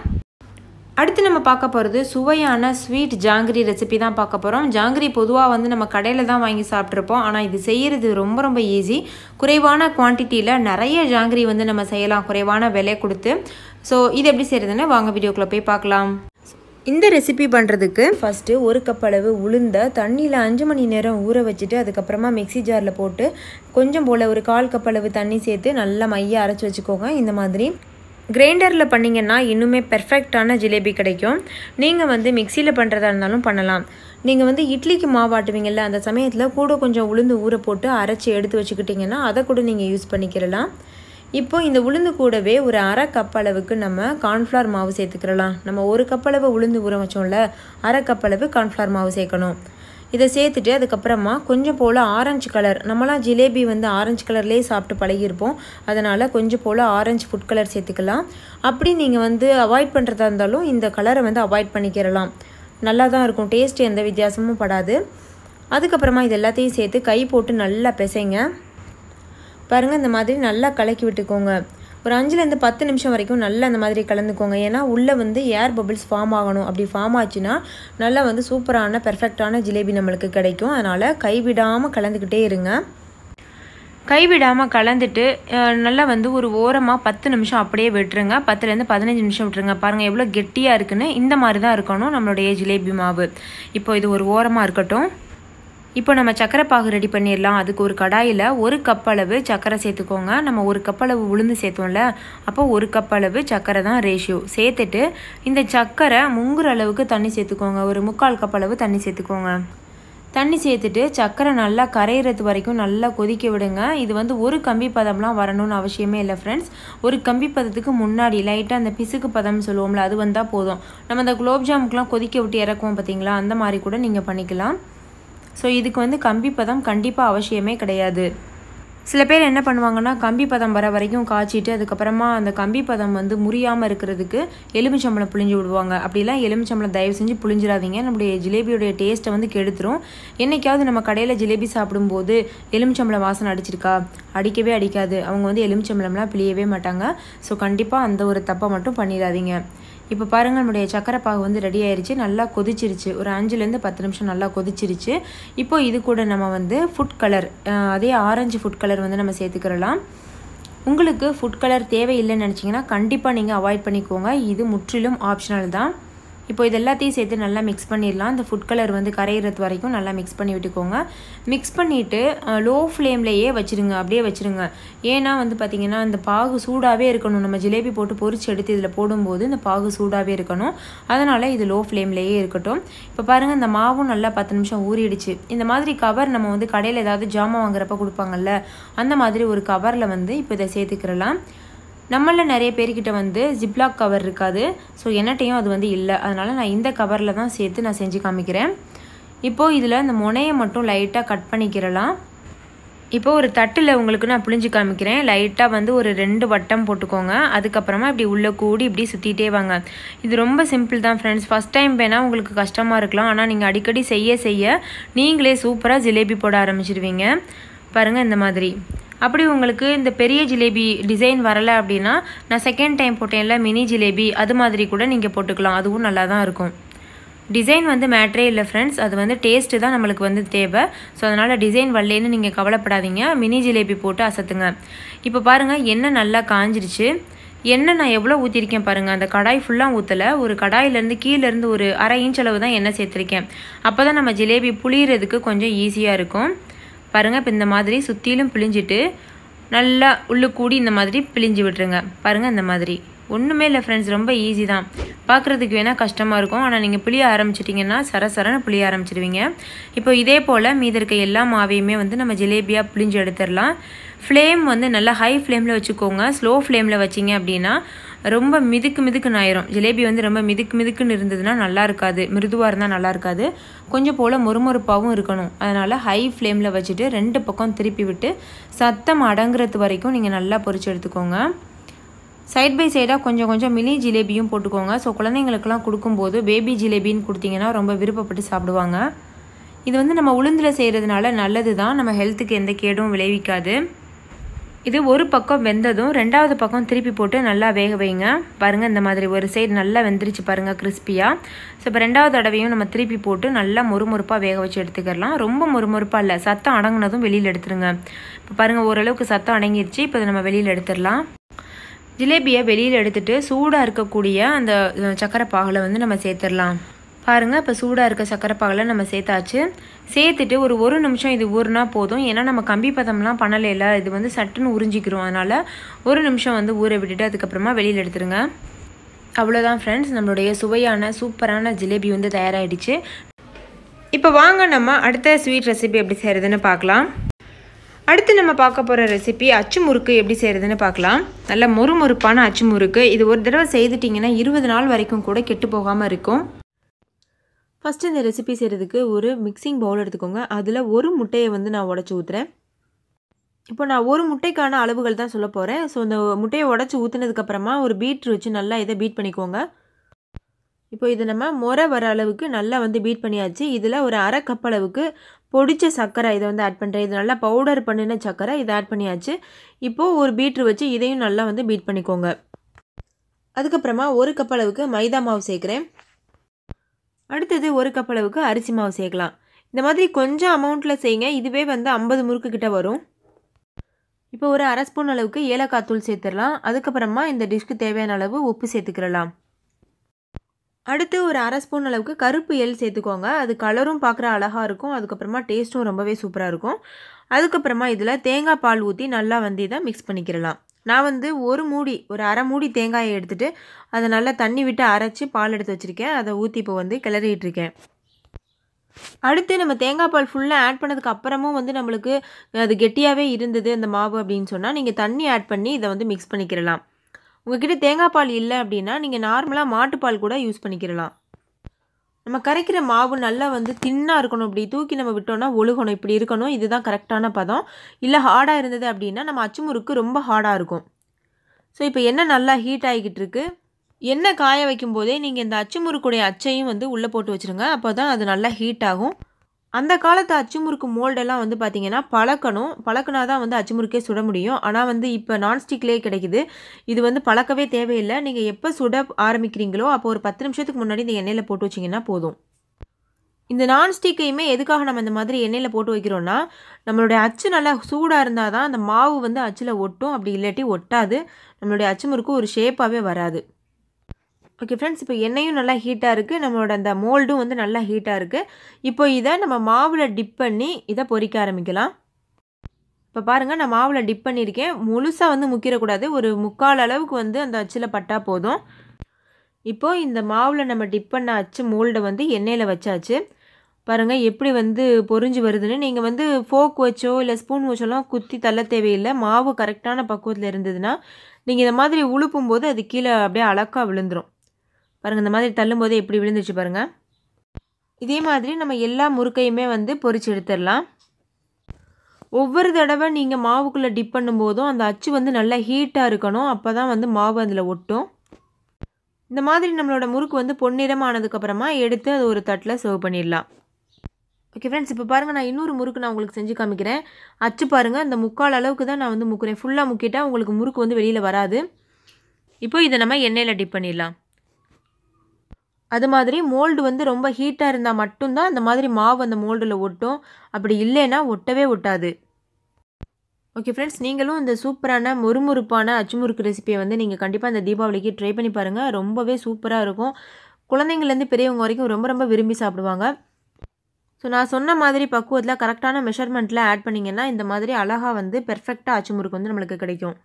அடுத்து நம்ம பார்க்க போகிறது சுவையான ஸ்வீட் ஜாங்கிரி ரெசிபி தான் பார்க்க போகிறோம் ஜாங்கிரி பொதுவாக வந்து நம்ம கடையில் தான் வாங்கி சாப்பிட்ருப்போம் ஆனால் இது செய்கிறது ரொம்ப ரொம்ப ஈஸி குறைவான குவான்டிட்டியில் நிறைய ஜாங்கிரி வந்து நம்ம செய்யலாம் குறைவான விலை கொடுத்து ஸோ இது எப்படி செய்கிறதுன்னு வாங்க வீடியோக்குள்ளே போய் பார்க்கலாம் இந்த ரெசிபி பண்ணுறதுக்கு ஃபஸ்ட்டு ஒரு கப் அளவு உளுந்த தண்ணியில் அஞ்சு மணி நேரம் ஊற வச்சுட்டு அதுக்கப்புறமா மிக்சி ஜாரில் போட்டு கொஞ்சம் போல் ஒரு கால் கப் அளவு தண்ணி சேர்த்து நல்லா மைய அரைச்சி வச்சுக்கோங்க இந்த மாதிரி கிரைண்டரில் பண்ணிங்கன்னா இன்னுமே பெர்ஃபெக்டான ஜிலேபி கிடைக்கும் நீங்கள் வந்து மிக்சியில் பண்ணுறதா இருந்தாலும் பண்ணலாம் நீங்கள் வந்து இட்லிக்கு மாவு ஆட்டுவீங்கள்ல அந்த சமயத்தில் கூட கொஞ்சம் உளுந்து ஊற போட்டு அரைச்சி எடுத்து வச்சுக்கிட்டிங்கன்னா அதை கூட நீங்கள் யூஸ் பண்ணிக்கிறலாம் இப்போது இந்த உளுந்து கூடவே ஒரு அரை கப் அளவுக்கு நம்ம கார்ன்ஃப்ளவர் மாவு சேர்த்துக்கிறலாம் நம்ம ஒரு கப் அளவு உளுந்து ஊற வச்சோம்ல அரை கப் அளவு கார்ன்ஃப்ளவர் மாவு சேர்க்கணும் இதை சேர்த்துட்டு அதுக்கப்புறமா கொஞ்சம் போல் ஆரஞ்சு கலர் நம்மளாம் ஜிலேபி வந்து ஆரஞ்சு கலர்லேயே சாப்பிட்டு பழகியிருப்போம் அதனால் கொஞ்சம் போல் ஆரஞ்சு ஃபுட் கலர் சேர்த்துக்கலாம் அப்படி நீங்கள் வந்து அவாய்ட் பண்ணுறதா இருந்தாலும் இந்த கலரை வந்து அவாய்ட் பண்ணிக்கிறலாம் நல்லா தான் இருக்கும் டேஸ்ட்டு எந்த வித்தியாசமும் படாது அதுக்கப்புறமா இது எல்லாத்தையும் சேர்த்து கை போட்டு நல்லா பிசைங்க பாருங்கள் இந்த மாதிரி நல்லா கலக்கி விட்டுக்கோங்க ஒரு அஞ்சுலேருந்து பத்து நிமிஷம் வரைக்கும் நல்லா அந்த மாதிரி கலந்துக்கோங்க ஏன்னா உள்ளே வந்து ஏர் பபிள்ஸ் ஃபார்ம் ஆகணும் அப்படி ஃபார்ம் ஆச்சுன்னா நல்லா வந்து சூப்பரான பெர்ஃபெக்டான ஜிலேபி நம்மளுக்கு கிடைக்கும் அதனால் கைவிடாமல் கலந்துக்கிட்டே இருங்க கைவிடாமல் கலந்துட்டு நல்லா வந்து ஒரு ஓரமாக பத்து நிமிஷம் அப்படியே விட்டுருங்க பத்துலேருந்து பதினஞ்சு நிமிஷம் விட்டுருங்க பாருங்கள் எவ்வளோ கெட்டியாக இருக்குன்னு இந்த மாதிரி தான் இருக்கணும் நம்மளுடைய ஜிலேபி மாவு இப்போ இது ஒரு ஓரமாக இருக்கட்டும் இப்போ நம்ம சக்கரை பாகு ரெடி பண்ணிடலாம் அதுக்கு ஒரு கடாயில் ஒரு கப் அளவு சக்கரை சேர்த்துக்கோங்க நம்ம ஒரு கப் அளவு உளுந்து சேர்த்தோம்ல அப்போ ஒரு கப் அளவு சக்கரை தான் ரேஷியோ சேர்த்துட்டு இந்த சக்கரை முங்குற அளவுக்கு தண்ணி சேர்த்துக்கோங்க ஒரு முக்கால் கப் அளவு தண்ணி சேர்த்துக்கோங்க தண்ணி சேர்த்துட்டு சக்கரை நல்லா கரையிறது வரைக்கும் நல்லா கொதிக்க விடுங்க இது வந்து ஒரு கம்பி பதம்லாம் வரணும்னு அவசியமே இல்லை ஃப்ரெண்ட்ஸ் ஒரு கம்பி பதத்துக்கு முன்னாடி லைட்டாக அந்த பிசுக்கு பதம்னு சொல்லுவோம்ல அது வந்தால் போதும் நம்ம அந்த குலோப்ஜாமுக்கெலாம் கொதிக்க விட்டு இறக்குவோம் பார்த்தீங்களா அந்த மாதிரி கூட நீங்கள் பண்ணிக்கலாம் ஸோ இதுக்கு வந்து கம்பி பதம் கண்டிப்பாக அவசியமே கிடையாது சில பேர் என்ன பண்ணுவாங்கன்னா கம்பி பதம் வர வரைக்கும் காய்ச்சிட்டு அதுக்கப்புறமா அந்த கம்பி பதம் வந்து முறியாமல் இருக்கிறதுக்கு எலுமிச்சம்பளம் புழிஞ்சு விடுவாங்க அப்படிலாம் எலுமிச்சம்பளம் தயவு செஞ்சு புழிஞ்சிடாதீங்க நம்முடைய ஜிலேபியோடைய டேஸ்ட்டை வந்து கெடுத்துரும் என்றைக்காவது நம்ம கடையில் ஜிலேபி சாப்பிடும்போது எலுமிச்சம்பளம் வாசனை அடிச்சிருக்கா அடிக்கவே அடிக்காது அவங்க வந்து எலுமிச்சம்பளம்லாம் பிழியவே மாட்டாங்க ஸோ கண்டிப்பாக அந்த ஒரு தப்பை மட்டும் பண்ணிடாதீங்க இப்போ பாருங்கள் நம்முடைய சக்கரை பாகு வந்து ரெடி ஆயிடுச்சு நல்லா கொதிச்சிருச்சு ஒரு அஞ்சுலேருந்து பத்து நிமிஷம் நல்லா கொதிச்சிருச்சு இப்போ இது கூட நம்ம வந்து ஃபுட் கலர் அதே ஆரஞ்சு ஃபுட் கலர் வந்து நம்ம சேர்த்துக்கிறலாம் உங்களுக்கு ஃபுட் கலர் தேவையில்லைன்னு நினச்சிங்கன்னா கண்டிப்பாக நீங்கள் அவாய்ட் பண்ணிக்கோங்க இது முற்றிலும் ஆப்ஷனல் தான் இப்போ இது எல்லாத்தையும் சேர்த்து நல்லா மிக்ஸ் பண்ணிடலாம் அந்த ஃபுட் கலர் வந்து கரையிறது வரைக்கும் நல்லா மிக்ஸ் பண்ணி விட்டுக்கோங்க மிக்ஸ் பண்ணிவிட்டு லோ ஃப்ளேம்லேயே வச்சுருங்க அப்படியே வச்சுருங்க ஏன்னா வந்து பார்த்திங்கன்னா இந்த பாகு சூடாகவே இருக்கணும் நம்ம ஜிலேபி போட்டு பொறிச்சு எடுத்து இதில் போடும்போது இந்த பாகு சூடாகவே இருக்கணும் அதனால் இது லோ ஃப்ளேம்லேயே இருக்கட்டும் இப்போ பாருங்கள் இந்த மாவும் நல்லா பத்து நிமிஷம் ஊறிடுச்சு இந்த மாதிரி கவர் நம்ம வந்து கடையில் ஏதாவது ஜாமான் வாங்குறப்ப கொடுப்பாங்கல்ல அந்த மாதிரி ஒரு கவரில் வந்து இப்போ இதை சேர்த்துக்கிறலாம் நம்மளில் நிறைய பேர்கிட்ட வந்து ஜிப்லாக் கவர் இருக்காது ஸோ என்னட்டையும் அது வந்து இல்லை அதனால் நான் இந்த கவரில் தான் சேர்த்து நான் செஞ்சு காமிக்கிறேன் இப்போது இதில் இந்த முனையை மட்டும் லைட்டாக கட் பண்ணிக்கிறலாம் இப்போ ஒரு தட்டில் உங்களுக்கு நான் புளிஞ்சு காமிக்கிறேன் லைட்டாக வந்து ஒரு ரெண்டு வட்டம் போட்டுக்கோங்க அதுக்கப்புறமா இப்படி உள்ளே கூடி இப்படி சுற்றிட்டே வாங்க இது ரொம்ப சிம்பிள் தான் ஃப்ரெண்ட்ஸ் ஃபஸ்ட் டைம் வேணால் உங்களுக்கு கஷ்டமாக இருக்கலாம் ஆனால் நீங்கள் அடிக்கடி செய்ய செய்ய நீங்களே சூப்பராக ஜிலேபி போட ஆரம்பிச்சிருவீங்க பாருங்கள் இந்த மாதிரி அப்படி உங்களுக்கு இந்த பெரிய ஜிலேபி டிசைன் வரலை அப்படின்னா நான் செகண்ட் டைம் போட்டேன்ல மினி ஜிலேபி அது மாதிரி கூட நீங்கள் போட்டுக்கலாம் அதுவும் நல்லா தான் இருக்கும் டிசைன் வந்து மேட்ரே இல்லை ஃப்ரெண்ட்ஸ் அது வந்து டேஸ்ட்டு தான் நம்மளுக்கு வந்து தேவை ஸோ அதனால் டிசைன் வரலேன்னு நீங்கள் கவலைப்படாதீங்க மினி ஜிலேபி போட்டு அசத்துங்க இப்போ பாருங்கள் எண்ணெய் நல்லா காஞ்சிருச்சு எண்ணெய் நான் எவ்வளோ ஊற்றிருக்கேன் பாருங்கள் அந்த கடாய் ஃபுல்லாக ஊற்றலை ஒரு கடாயிலேருந்து கீழேருந்து ஒரு அரை இன்ச் அளவு தான் எண்ணெய் சேர்த்துருக்கேன் அப்போ தான் நம்ம ஜிலேபி புளியறதுக்கு கொஞ்சம் ஈஸியாக இருக்கும் பாருங்கள் இப்போ இந்த மாதிரி சுற்றிலும் பிழிஞ்சிட்டு நல்லா உள்ளு கூடி இந்த மாதிரி பிழிஞ்சு விட்டுருங்க பாருங்கள் இந்த மாதிரி ஒன்றுமே இல்லை ஃப்ரெண்ட்ஸ் ரொம்ப ஈஸி தான் பார்க்குறதுக்கு வேணால் கஷ்டமாக இருக்கும் ஆனால் நீங்கள் புளிய ஆரம்பிச்சிட்டிங்கன்னா சரசரன்னு புளிய ஆரம்பிச்சிடுவீங்க இப்போ இதே போல் மீதி இருக்க எல்லா மாவையுமே வந்து நம்ம ஜிலேபியாக புளிஞ்சு எடுத்துடலாம் ஃப்ளேம் வந்து நல்லா ஹை ஃப்ளேமில் வச்சுக்கோங்க ஸ்லோ ஃப்ளேமில் வச்சிங்க அப்படின்னா ரொம்ப மிதுக்கு மிதுக்குன்னு ஆயிரும் ஜிலேபி வந்து ரொம்ப மிதுக்கு மிதுக்குன்னு இருந்ததுன்னா நல்லா இருக்காது மிருதுவாக இருந்தால் நல்லா இருக்காது கொஞ்சம் போல் மொறுமொறுப்பாகவும் இருக்கணும் அதனால் ஹை ஃப்ளேமில் வச்சுட்டு ரெண்டு பக்கம் திருப்பி விட்டு சத்தம் அடங்குறது வரைக்கும் நீங்கள் நல்லா பொறிச்சு எடுத்துக்கோங்க சைட் பை சைடாக கொஞ்சம் கொஞ்சம் மினி ஜிலேபியும் போட்டுக்கோங்க ஸோ குழந்தைங்களுக்குலாம் கொடுக்கும்போது பேபி ஜிலேபின்னு கொடுத்தீங்கன்னா ரொம்ப விருப்பப்பட்டு சாப்பிடுவாங்க இது வந்து நம்ம உளுந்தில் செய்கிறதுனால நல்லது தான் நம்ம ஹெல்த்துக்கு எந்த கேடும் விளைவிக்காது இது ஒரு பக்கம் வெந்ததும் ரெண்டாவது பக்கம் திருப்பி போட்டு நல்லா வேக வைங்க பாருங்கள் இந்த மாதிரி ஒரு சைடு நல்லா வெந்துருச்சு பாருங்கள் கிறிஸ்பியாக ஸோ இப்போ ரெண்டாவது தடவையும் நம்ம திருப்பி போட்டு நல்லா முறுமுறுப்பாக வேக வச்சு எடுத்துக்கலாம் ரொம்ப முறுமுறுப்பாக இல்லை சத்தம் அடங்கினதும் வெளியில் எடுத்துருங்க இப்போ பாருங்கள் ஓரளவுக்கு சத்தம் அடங்கிருச்சு இப்போ நம்ம வெளியில் எடுத்துடலாம் ஜிலேபியை வெளியில் எடுத்துகிட்டு சூடாக இருக்கக்கூடிய அந்த சக்கரை பாகலை வந்து நம்ம சேர்த்துடலாம் பாருங்கள் இப்போ சூடாக இருக்க சக்கரை பாகலை நம்ம சேர்த்தாச்சு சேர்த்துட்டு ஒரு ஒரு நிமிஷம் இது ஊறுனா போதும் ஏன்னா நம்ம கம்பி பதம்லாம் பண்ணலைல இது வந்து சட்டுன்னு உறிஞ்சிக்கிறோம் அதனால் ஒரு நிமிஷம் வந்து ஊற விட்டுட்டு அதுக்கப்புறமா வெளியில் எடுத்துருங்க அவ்வளோதான் ஃப்ரெண்ட்ஸ் நம்மளுடைய சுவையான சூப்பரான ஜிலேபி வந்து தயாராகிடுச்சு இப்போ வாங்க நம்ம அடுத்த ஸ்வீட் ரெசிபி எப்படி செய்கிறதுன்னு பார்க்கலாம் அடுத்து நம்ம பார்க்க போகிற ரெசிபி அச்சு முறுக்கு எப்படி செய்கிறதுன்னு பார்க்கலாம் நல்ல மொறுமொறுப்பான அச்சு முறுக்கு இது ஒரு தடவை செய்துட்டிங்கன்னா இருபது நாள் வரைக்கும் கூட கெட்டு போகாமல் இருக்கும் ஃபஸ்ட்டு இந்த ரெசிபி செய்கிறதுக்கு ஒரு மிக்சிங் பவுல் எடுத்துக்கோங்க அதில் ஒரு முட்டையை வந்து நான் உடச்சி ஊற்றுறேன் இப்போ நான் ஒரு முட்டைக்கான அளவுகள் தான் சொல்ல போகிறேன் ஸோ இந்த முட்டையை உடச்சி ஊற்றுனதுக்கப்புறமா ஒரு பீட்ரு வச்சு நல்லா இதை பீட் பண்ணிக்கோங்க இப்போ இது நம்ம முறை வர அளவுக்கு நல்லா வந்து பீட் பண்ணியாச்சு இதில் ஒரு அரை கப் அளவுக்கு பொடிச்ச சர்க்கரை இதை வந்து ஆட் பண்ணுறேன் இது நல்லா பவுடர் பண்ணின சர்க்கரை இதை ஆட் பண்ணியாச்சு இப்போது ஒரு பீட்ரு வச்சு இதையும் நல்லா வந்து பீட் பண்ணிக்கோங்க அதுக்கப்புறமா ஒரு கப் அளவுக்கு மைதா மாவு சேர்க்குறேன் அடுத்தது ஒரு கப் அளவுக்கு அரிசி மாவு சேர்க்கலாம் இந்த மாதிரி கொஞ்சம் அமௌண்ட்டில் செய்யுங்க இதுவே வந்து ஐம்பது முறுக்கு கிட்டே வரும் இப்போ ஒரு அரை ஸ்பூன் அளவுக்கு ஏலக்காய் தூள் சேர்த்துடலாம் அதுக்கப்புறமா இந்த டிஷ்க்கு தேவையான அளவு உப்பு சேர்த்துக்கிடலாம் அடுத்து ஒரு அரை ஸ்பூன் அளவுக்கு கருப்பு எள் சேர்த்துக்கோங்க அது கலரும் பார்க்குற அழகாக இருக்கும் அதுக்கப்புறமா டேஸ்ட்டும் ரொம்பவே சூப்பராக இருக்கும் அதுக்கப்புறமா இதில் தேங்காய் பால் ஊற்றி நல்லா வந்து இதை மிக்ஸ் பண்ணிக்கிடலாம் நான் வந்து ஒரு மூடி ஒரு அரை மூடி தேங்காயை எடுத்துகிட்டு அதை நல்லா தண்ணி விட்டு அரைச்சி பால் எடுத்து வச்சுருக்கேன் அதை ஊற்றி இப்போ வந்து கிளறிட்டுருக்கேன் அடுத்து நம்ம தேங்காய் பால் ஃபுல்லாக ஆட் பண்ணதுக்கு அப்புறமும் வந்து நம்மளுக்கு அது கெட்டியாகவே இருந்தது அந்த மாவு அப்படின்னு சொன்னால் நீங்கள் தண்ணி ஆட் பண்ணி இதை வந்து மிக்ஸ் பண்ணிக்கிறலாம் உங்ககிட்ட தேங்காய் பால் இல்லை அப்படின்னா நீங்கள் நார்மலாக மாட்டுப்பால் கூட யூஸ் பண்ணிக்கிறலாம் நம்ம கரைக்கிற மாவு நல்லா வந்து தின்னாக இருக்கணும் அப்படி தூக்கி நம்ம விட்டோம்னா ஒழுகணும் இப்படி இருக்கணும் இதுதான் கரெக்டான பதம் இல்லை ஹார்டாக இருந்தது அப்படின்னா நம்ம அச்சுமுறுக்கு ரொம்ப ஹார்டாக இருக்கும் ஸோ இப்போ என்ன நல்லா ஹீட் ஆகிக்கிட்டு இருக்கு எண்ணெய் காய வைக்கும் போதே நீங்கள் இந்த அச்சுமுறுக்குடைய அச்சையும் வந்து உள்ளே போட்டு வச்சுருங்க அப்போ தான் அது நல்லா ஹீட் ஆகும் அந்த காலத்து அச்சுமுறுக்கு மோல்டெல்லாம் வந்து பார்த்திங்கன்னா பழக்கணும் பழக்கினா தான் வந்து அச்சுமுறுக்கே சுட முடியும் ஆனால் வந்து இப்போ நான்ஸ்டிக்லே கிடைக்குது இது வந்து பழக்கவே தேவையில்லை நீங்கள் எப்போ சுட ஆரம்பிக்கிறீங்களோ அப்போ ஒரு பத்து நிமிஷத்துக்கு முன்னாடி இந்த எண்ணெயில் போட்டு வச்சிங்கன்னா போதும் இந்த நான்ஸ்டிக்கையுமே எதுக்காக நம்ம இந்த மாதிரி எண்ணெயில் போட்டு வைக்கிறோன்னா நம்மளுடைய அச்சு நல்லா சூடாக இருந்தால் தான் அந்த மாவு வந்து அச்சில் ஒட்டும் அப்படி இல்லாட்டி ஒட்டாது நம்மளுடைய அச்சுமுறுக்கு ஒரு ஷேப்பாகவே வராது ஓகே ஃப்ரெண்ட்ஸ் இப்போ எண்ணெயும் நல்லா ஹீட்டாக இருக்குது நம்மளோட அந்த மோல்டும் வந்து நல்லா ஹீட்டாக இருக்குது இப்போ இதை நம்ம மாவில் டிப் பண்ணி இதை பொறிக்க ஆரம்பிக்கலாம் இப்போ பாருங்கள் நான் மாவில் டிப் பண்ணியிருக்கேன் முழுசாக வந்து முக்கிடக்கூடாது ஒரு முக்கால் அளவுக்கு வந்து அந்த அச்சில் பட்டால் போதும் இப்போது இந்த மாவில் நம்ம டிப் பண்ண அச்சு மோல்டை வந்து எண்ணெயில் வச்சாச்சு பாருங்கள் எப்படி வந்து பொறிஞ்சு வருதுன்னு நீங்கள் வந்து ஃபோக் வச்சோ இல்லை ஸ்பூன் வச்சோலாம் குத்தி தள்ள தேவையில்லை மாவு கரெக்டான பக்குவத்தில் இருந்ததுன்னா நீங்கள் இந்த மாதிரி உழுப்பும் போது அது கீழே அப்படியே அழக்காக விழுந்துடும் பாருங்கள் இந்த மாதிரி தள்ளும்போது எப்படி விழுந்துச்சு பாருங்கள் இதே மாதிரி நம்ம எல்லா முறுக்கையுமே வந்து பொறிச்சு எடுத்துடலாம் ஒவ்வொரு தடவை நீங்கள் மாவுக்குள்ளே டிப் பண்ணும்போதும் அந்த அச்சு வந்து நல்லா ஹீட்டாக இருக்கணும் அப்போ தான் வந்து மாவு அதில் ஒட்டும் இந்த மாதிரி நம்மளோட முறுக்கு வந்து பொன்னிறமானதுக்கப்புறமா எடுத்து அது ஒரு தட்டில் சர்வ் பண்ணிடலாம் ஓகே ஃப்ரெண்ட்ஸ் இப்போ பாருங்கள் நான் இன்னொரு முறுக்கு நான் உங்களுக்கு செஞ்சு காமிக்கிறேன் அச்சு பாருங்கள் அந்த முக்கால் அளவுக்கு தான் நான் வந்து முக்குறேன் ஃபுல்லாக முக்கிட்டால் உங்களுக்கு முறுக்கு வந்து வெளியில் வராது இப்போ இதை நம்ம எண்ணெயில் டிப் பண்ணிடலாம் அது மாதிரி மோல்டு வந்து ரொம்ப ஹீட்டாக இருந்தால் மட்டும்தான் அந்த மாதிரி மாவு அந்த மோல்டில் ஒட்டும் அப்படி இல்லைன்னா ஒட்டவே ஒட்டாது ஓகே ஃப்ரெண்ட்ஸ் நீங்களும் இந்த சூப்பரான முறுமுறுப்பான அச்சுமுறுக்கு ரெசிபியை வந்து நீங்கள் கண்டிப்பாக இந்த தீபாவளிக்கு ட்ரை பண்ணி பாருங்கள் ரொம்பவே சூப்பராக இருக்கும் குழந்தைங்கள்லேருந்து பெரியவங்க வரைக்கும் ரொம்ப ரொம்ப விரும்பி சாப்பிடுவாங்க ஸோ நான் சொன்ன மாதிரி பக்குவத்தில் கரெக்டான மெஷர்மெண்ட்டில் ஆட் பண்ணிங்கன்னா இந்த மாதிரி அழகாக வந்து பெர்ஃபெக்டாக அச்சுமுறுக்கு வந்து நம்மளுக்கு கிடைக்கும்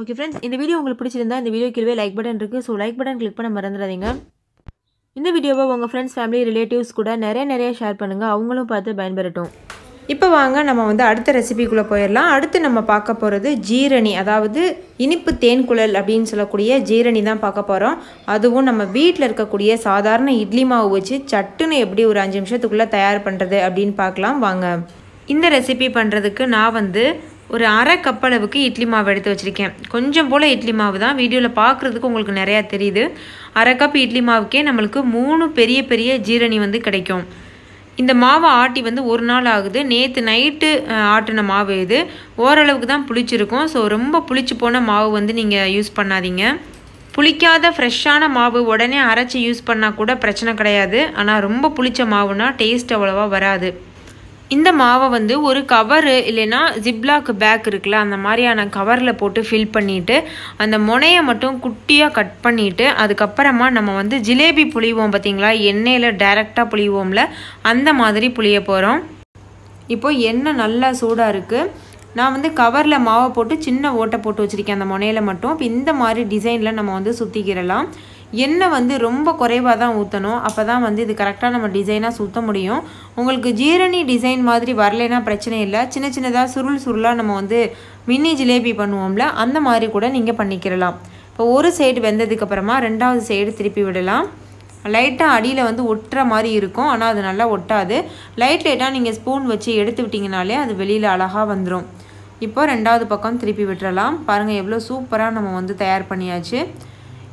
ஓகே ஃப்ரெண்ட்ஸ் இந்த வீடியோ உங்களுக்கு பிடிச்சிருந்தா இந்த வீடியோ கீழே லைக் பட்டன் இருக்குது ஸோ லைக் பட்டன் கிளிக் பண்ண மறந்துடாதீங்க இந்த வீடியோவை உங்கள் ஃப்ரெண்ட்ஸ் ஃபேமிலி ரிலேட்டிவ்ஸ் கூட நிறைய நிறைய ஷேர் பண்ணுங்கள் அவங்களும் பார்த்து பயன்பெறட்டும் இப்போ வாங்க நம்ம வந்து அடுத்த ரெசிபிக்குள்ளே போயிடலாம் அடுத்து நம்ம பார்க்க போகிறது ஜீரணி அதாவது இனிப்பு தேன் குழல் அப்படின்னு சொல்லக்கூடிய ஜீரணி தான் பார்க்க போகிறோம் அதுவும் நம்ம வீட்டில் இருக்கக்கூடிய சாதாரண இட்லி மாவு வச்சு சட்டுன்னு எப்படி ஒரு அஞ்சு நிமிஷத்துக்குள்ளே தயார் பண்ணுறது அப்படின்னு பார்க்கலாம் வாங்க இந்த ரெசிபி பண்ணுறதுக்கு நான் வந்து ஒரு அரை கப் அளவுக்கு இட்லி மாவு எடுத்து வச்சுருக்கேன் கொஞ்சம் போல் இட்லி மாவு தான் வீடியோவில் பார்க்குறதுக்கு உங்களுக்கு நிறையா தெரியுது அரை கப் இட்லி மாவுக்கே நம்மளுக்கு மூணு பெரிய பெரிய ஜீரணி வந்து கிடைக்கும் இந்த மாவை ஆட்டி வந்து ஒரு நாள் ஆகுது நேற்று நைட்டு ஆட்டின மாவு இது ஓரளவுக்கு தான் புளிச்சிருக்கும் ஸோ ரொம்ப புளிச்சு போன மாவு வந்து நீங்கள் யூஸ் பண்ணாதீங்க புளிக்காத ஃப்ரெஷ்ஷான மாவு உடனே அரைச்சி யூஸ் பண்ணால் கூட பிரச்சனை கிடையாது ஆனால் ரொம்ப புளித்த மாவுனா டேஸ்ட் அவ்வளோவா வராது இந்த மாவை வந்து ஒரு கவரு இல்லைன்னா ஜிப்லாக்கு பேக் இருக்குல்ல அந்த மாதிரியான கவரில் போட்டு ஃபில் பண்ணிவிட்டு அந்த முனையை மட்டும் குட்டியாக கட் பண்ணிவிட்டு அதுக்கப்புறமா நம்ம வந்து ஜிலேபி புளிவோம் பார்த்திங்களா எண்ணெயில் டைரெக்டாக புளிவோம்ல அந்த மாதிரி புளிய போகிறோம் இப்போது எண்ணெய் நல்லா சூடாக இருக்குது நான் வந்து கவரில் மாவை போட்டு சின்ன ஓட்டை போட்டு வச்சுருக்கேன் அந்த முனையில் மட்டும் இப்போ இந்த மாதிரி டிசைனில் நம்ம வந்து சுற்றிக்கிறலாம் எண்ணெய் வந்து ரொம்ப குறைவாக தான் ஊற்றணும் அப்போ தான் வந்து இது கரெக்டாக நம்ம டிசைனாக சுற்ற முடியும் உங்களுக்கு ஜீரணி டிசைன் மாதிரி வரலைன்னா பிரச்சனை இல்லை சின்ன சின்னதாக சுருள் சுருளாக நம்ம வந்து மின்னி ஜிலேபி பண்ணுவோம்ல அந்த மாதிரி கூட நீங்கள் பண்ணிக்கிறலாம் இப்போ ஒரு சைடு வெந்ததுக்கப்புறமா ரெண்டாவது சைடு திருப்பி விடலாம் லைட்டாக அடியில் வந்து ஒட்டுற மாதிரி இருக்கும் ஆனால் அது நல்லா ஒட்டாது லைட் லைட்டாக நீங்கள் ஸ்பூன் வச்சு எடுத்து விட்டிங்கனாலே அது வெளியில் அழகாக வந்துடும் இப்போ ரெண்டாவது பக்கம் திருப்பி விட்டுறலாம் பாருங்கள் எவ்வளோ சூப்பராக நம்ம வந்து தயார் பண்ணியாச்சு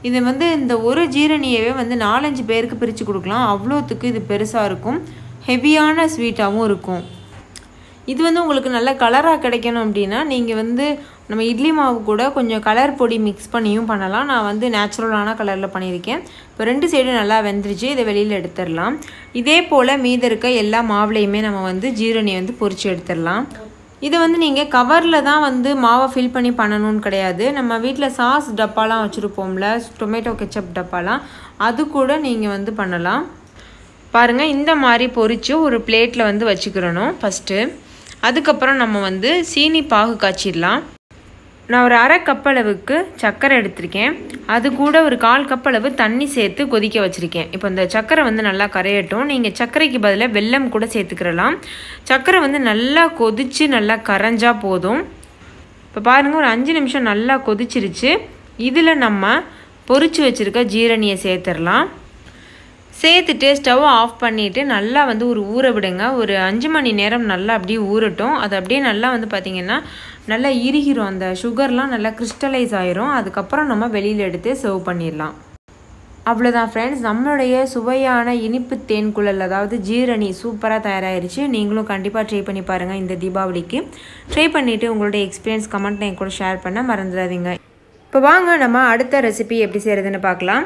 இது வந்து இந்த ஒரு ஜீரணியவே வந்து நாலஞ்சு பேருக்கு பிரித்து கொடுக்கலாம் அவ்வளோத்துக்கு இது பெருசாக இருக்கும் ஹெவியான ஸ்வீட்டாகவும் இருக்கும் இது வந்து உங்களுக்கு நல்ல கலராக கிடைக்கணும் அப்படின்னா நீங்கள் வந்து நம்ம இட்லி மாவு கூட கொஞ்சம் கலர் பொடி மிக்ஸ் பண்ணியும் பண்ணலாம் நான் வந்து நேச்சுரலான கலரில் பண்ணியிருக்கேன் இப்போ ரெண்டு சைடும் நல்லா வெந்துருச்சு இதை வெளியில் எடுத்துடலாம் இதே போல் மீத இருக்க எல்லா மாவுலேயுமே நம்ம வந்து ஜீரணியை வந்து பொறிச்சு எடுத்துடலாம் இது வந்து நீங்கள் கவரில் தான் வந்து மாவை ஃபில் பண்ணி பண்ணணும்னு கிடையாது நம்ம வீட்டில் சாஸ் டப்பாலாம் வச்சுருப்போம்ல டொமேட்டோ கெச்சப் டப்பாலாம் அது கூட நீங்கள் வந்து பண்ணலாம் பாருங்கள் இந்த மாதிரி பொறிச்சு ஒரு பிளேட்டில் வந்து வச்சுக்கிறணும் ஃபஸ்ட்டு அதுக்கப்புறம் நம்ம வந்து சீனி பாகு காய்ச்சிடலாம் நான் ஒரு அரை கப் அளவுக்கு சர்க்கரை எடுத்திருக்கேன் அது கூட ஒரு கால் கப் அளவு தண்ணி சேர்த்து கொதிக்க வச்சுருக்கேன் இப்போ இந்த சர்க்கரை வந்து நல்லா கரையட்டும் நீங்கள் சர்க்கரைக்கு பதிலாக வெல்லம் கூட சேர்த்துக்கிறலாம் சர்க்கரை வந்து நல்லா கொதித்து நல்லா கரைஞ்சால் போதும் இப்போ பாருங்கள் ஒரு அஞ்சு நிமிஷம் நல்லா கொதிச்சிருச்சு இதில் நம்ம பொறிச்சு வச்சுருக்க ஜீரணியை சேர்த்துடலாம் சேர்த்துட்டு ஸ்டவ் ஆஃப் பண்ணிவிட்டு நல்லா வந்து ஒரு ஊற விடுங்க ஒரு அஞ்சு மணி நேரம் நல்லா அப்படியே ஊறட்டும் அது அப்படியே நல்லா வந்து பார்த்திங்கன்னா நல்லா இறுகிரும் அந்த சுகர்லாம் நல்லா கிறிஸ்டலைஸ் ஆயிரும் அதுக்கப்புறம் நம்ம வெளியில் எடுத்து சர்வ் பண்ணிடலாம் அவ்வளோதான் ஃப்ரெண்ட்ஸ் நம்மளுடைய சுவையான இனிப்பு தேன் குழல் அதாவது ஜீரணி சூப்பராக தயாராகிடுச்சு நீங்களும் கண்டிப்பாக ட்ரை பண்ணி பாருங்கள் இந்த தீபாவளிக்கு ட்ரை பண்ணிவிட்டு உங்களுடைய எக்ஸ்பீரியன்ஸ் கமெண்ட் என் கூட ஷேர் பண்ண மறந்துடாதீங்க இப்போ வாங்க நம்ம அடுத்த ரெசிபி எப்படி செய்கிறதுன்னு பார்க்கலாம்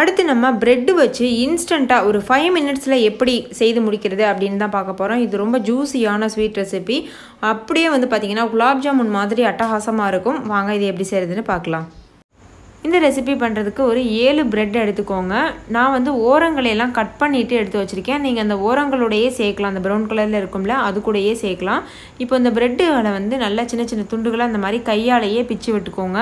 அடுத்து நம்ம ப்ரெட்டு வச்சு இன்ஸ்டண்ட்டாக ஒரு ஃபைவ் மினிட்ஸில் எப்படி செய்து முடிக்கிறது அப்படின்னு தான் பார்க்க போகிறோம் இது ரொம்ப ஜூஸியான ஸ்வீட் ரெசிபி அப்படியே வந்து பார்த்திங்கன்னா குலாப் ஜாமுன் மாதிரி அட்டகாசமாக இருக்கும் வாங்க இது எப்படி செய்கிறதுன்னு பார்க்கலாம் இந்த ரெசிபி பண்ணுறதுக்கு ஒரு ஏழு ப்ரெட் எடுத்துக்கோங்க நான் வந்து ஓரங்களையெல்லாம் கட் பண்ணிவிட்டு எடுத்து வச்சுருக்கேன் நீங்கள் அந்த ஓரங்களோடையே சேர்க்கலாம் அந்த ப்ரௌன் கலரில் இருக்கும்ல அது கூடயே சேர்க்கலாம் இப்போ இந்த ப்ரெட்டுகளை வந்து நல்லா சின்ன சின்ன துண்டுகளை அந்த மாதிரி கையாலேயே பிச்சு விட்டுக்கோங்க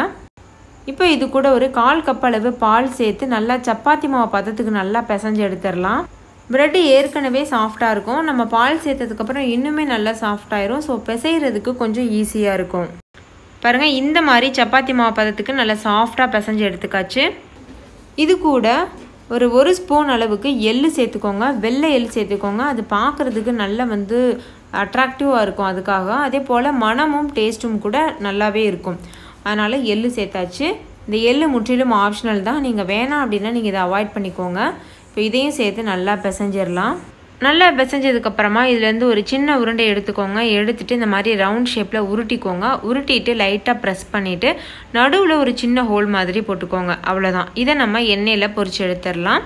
இப்போ இது கூட ஒரு கால் கப் அளவு பால் சேர்த்து நல்லா சப்பாத்தி மாவு பதத்துக்கு நல்லா பிசைஞ்சு எடுத்துடலாம் பிரெட்டு ஏற்கனவே சாஃப்டாக இருக்கும் நம்ம பால் சேர்த்ததுக்கப்புறம் இன்னுமே நல்லா சாஃப்டாயிரும் ஸோ பிசைகிறதுக்கு கொஞ்சம் ஈஸியாக இருக்கும் பாருங்கள் இந்த மாதிரி சப்பாத்தி மாவு பதத்துக்கு நல்லா சாஃப்டாக பிசைஞ்சு எடுத்துக்காச்சு இது கூட ஒரு ஒரு ஸ்பூன் அளவுக்கு எள் சேர்த்துக்கோங்க வெள்ளை எள் சேர்த்துக்கோங்க அது பார்க்குறதுக்கு நல்லா வந்து அட்ராக்டிவாக இருக்கும் அதுக்காக அதே போல் மனமும் டேஸ்ட்டும் கூட நல்லாவே இருக்கும் அதனால் எள்ளு சேர்த்தாச்சு இந்த எள்ளு முற்றிலும் ஆப்ஷனல் தான் நீங்கள் வேணாம் அப்படின்னா நீங்கள் இதை அவாய்ட் பண்ணிக்கோங்க இப்போ இதையும் சேர்த்து நல்லா பிசைஞ்சிடலாம் நல்லா பிசைஞ்சதுக்கப்புறமா இதுலேருந்து ஒரு சின்ன உருண்டை எடுத்துக்கோங்க எடுத்துகிட்டு இந்த மாதிரி ரவுண்ட் ஷேப்பில் உருட்டிக்கோங்க உருட்டிட்டு லைட்டாக ப்ரெஸ் பண்ணிவிட்டு நடுவில் ஒரு சின்ன ஹோல் மாதிரி போட்டுக்கோங்க அவ்வளோதான் இதை நம்ம எண்ணெயில் பொறிச்சு எடுத்துடலாம்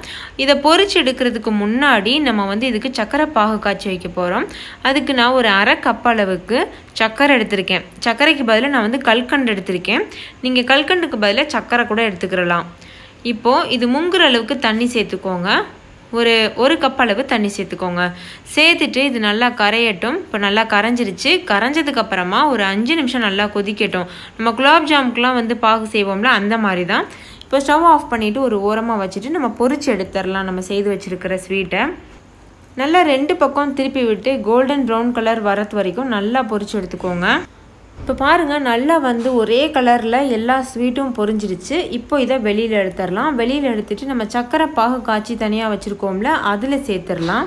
இதை பொறிச்சு எடுக்கிறதுக்கு முன்னாடி நம்ம வந்து இதுக்கு சக்கரை பாகு காய்ச்சி வைக்க போகிறோம் அதுக்கு நான் ஒரு அரை கப் அளவுக்கு சக்கரை எடுத்திருக்கேன் சக்கரைக்கு பதிலாக நான் வந்து கல்கண்டு எடுத்திருக்கேன் நீங்கள் கல்கண்டுக்கு பதிலாக சக்கரை கூட எடுத்துக்கிறலாம் இப்போது இது முங்குற அளவுக்கு தண்ணி சேர்த்துக்கோங்க ஒரு ஒரு கப் அளவு தண்ணி சேர்த்துக்கோங்க சேர்த்துட்டு இது நல்லா கரையட்டும் இப்போ நல்லா கரைஞ்சிருச்சு கரைஞ்சதுக்கப்புறமா ஒரு அஞ்சு நிமிஷம் நல்லா கொதிக்கட்டும் நம்ம குலாப் ஜாமுக்கெலாம் வந்து பாகு செய்வோம்ல அந்த மாதிரி தான் இப்போ ஸ்டவ் ஆஃப் பண்ணிவிட்டு ஒரு ஓரமாக வச்சுட்டு நம்ம பொறிச்சு எடுத்துடலாம் நம்ம செய்து வச்சுருக்கிற ஸ்வீட்டை நல்லா ரெண்டு பக்கம் திருப்பி விட்டு கோல்டன் ப்ரௌன் கலர் வரது வரைக்கும் நல்லா பொறிச்சு எடுத்துக்கோங்க இப்போ பாருங்கள் நல்லா வந்து ஒரே கலரில் எல்லா ஸ்வீட்டும் பொரிஞ்சிடுச்சு இப்போ இதை வெளியில் எடுத்துடலாம் வெளியில் எடுத்துகிட்டு நம்ம சக்கரை பாகு காய்ச்சி தனியாக வச்சுருக்கோம்ல அதில் சேர்த்துடலாம்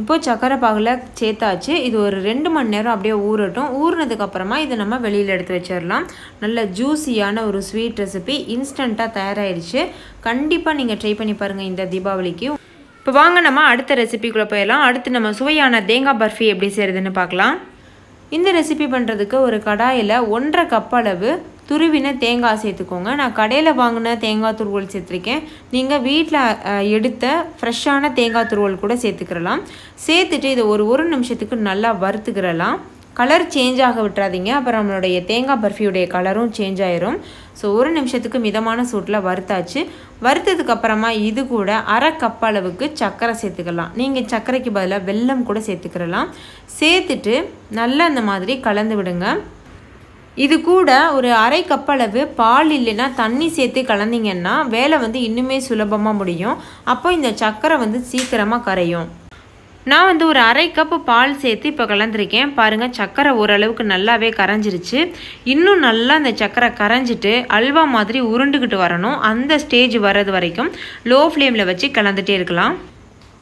இப்போது சக்கரை பாகில் சேர்த்தாச்சு இது ஒரு ரெண்டு மணி நேரம் அப்படியே ஊறட்டும் ஊறினதுக்கப்புறமா இதை நம்ம வெளியில் எடுத்து வச்சிடலாம் நல்ல ஜூஸியான ஒரு ஸ்வீட் ரெசிபி இன்ஸ்டண்ட்டாக தயாராகிடுச்சு கண்டிப்பாக நீங்கள் ட்ரை பண்ணி பாருங்கள் இந்த தீபாவளிக்கு இப்போ வாங்க நம்ம அடுத்த ரெசிபிக்குள்ளே போயிடலாம் அடுத்து நம்ம சுவையான தேங்காய் பர்ஃபி எப்படி செய்கிறதுன்னு பார்க்கலாம் இந்த ரெசிபி பண்ணுறதுக்கு ஒரு கடாயில் ஒன்றரை கப் அளவு துருவின தேங்காய் சேர்த்துக்கோங்க நான் கடையில் வாங்கின தேங்காய் துருவல் சேர்த்துருக்கேன் நீங்கள் வீட்டில் எடுத்த ஃப்ரெஷ்ஷான தேங்காய் துருவல் கூட சேர்த்துக்கிறலாம் சேர்த்துட்டு இதை ஒரு ஒரு நிமிஷத்துக்கு நல்லா வறுத்துக்கிறலாம் கலர் சேஞ்ச் ஆக விட்டுறாதீங்க அப்புறம் நம்மளுடைய தேங்காய் பர்ஃபியுடைய கலரும் சேஞ்ச் ஆயிரும் ஸோ ஒரு நிமிஷத்துக்கு மிதமான சூட்டில் வறுத்தாச்சு வறுத்ததுக்கு அப்புறமா இது கூட அரை கப் அளவுக்கு சர்க்கரை சேர்த்துக்கலாம் நீங்கள் சர்க்கரைக்கு பதிலாக வெல்லம் கூட சேர்த்துக்கிறலாம் சேர்த்துட்டு நல்லா அந்த மாதிரி கலந்து விடுங்க இது கூட ஒரு அரை கப் அளவு பால் இல்லைன்னா தண்ணி சேர்த்து கலந்தீங்கன்னா வேலை வந்து இன்னுமே சுலபமாக முடியும் அப்போ இந்த சக்கரை வந்து சீக்கிரமாக கரையும் நான் வந்து ஒரு அரை கப்பு பால் சேர்த்து இப்போ கலந்துருக்கேன் பாருங்கள் சர்க்கரை ஓரளவுக்கு நல்லாவே கரைஞ்சிருச்சு இன்னும் நல்லா அந்த சர்க்கரை கரைஞ்சிட்டு அல்வா மாதிரி உருண்டுக்கிட்டு வரணும் அந்த ஸ்டேஜ் வர்றது வரைக்கும் லோ ஃப்ளேமில் வச்சு கலந்துகிட்டே இருக்கலாம்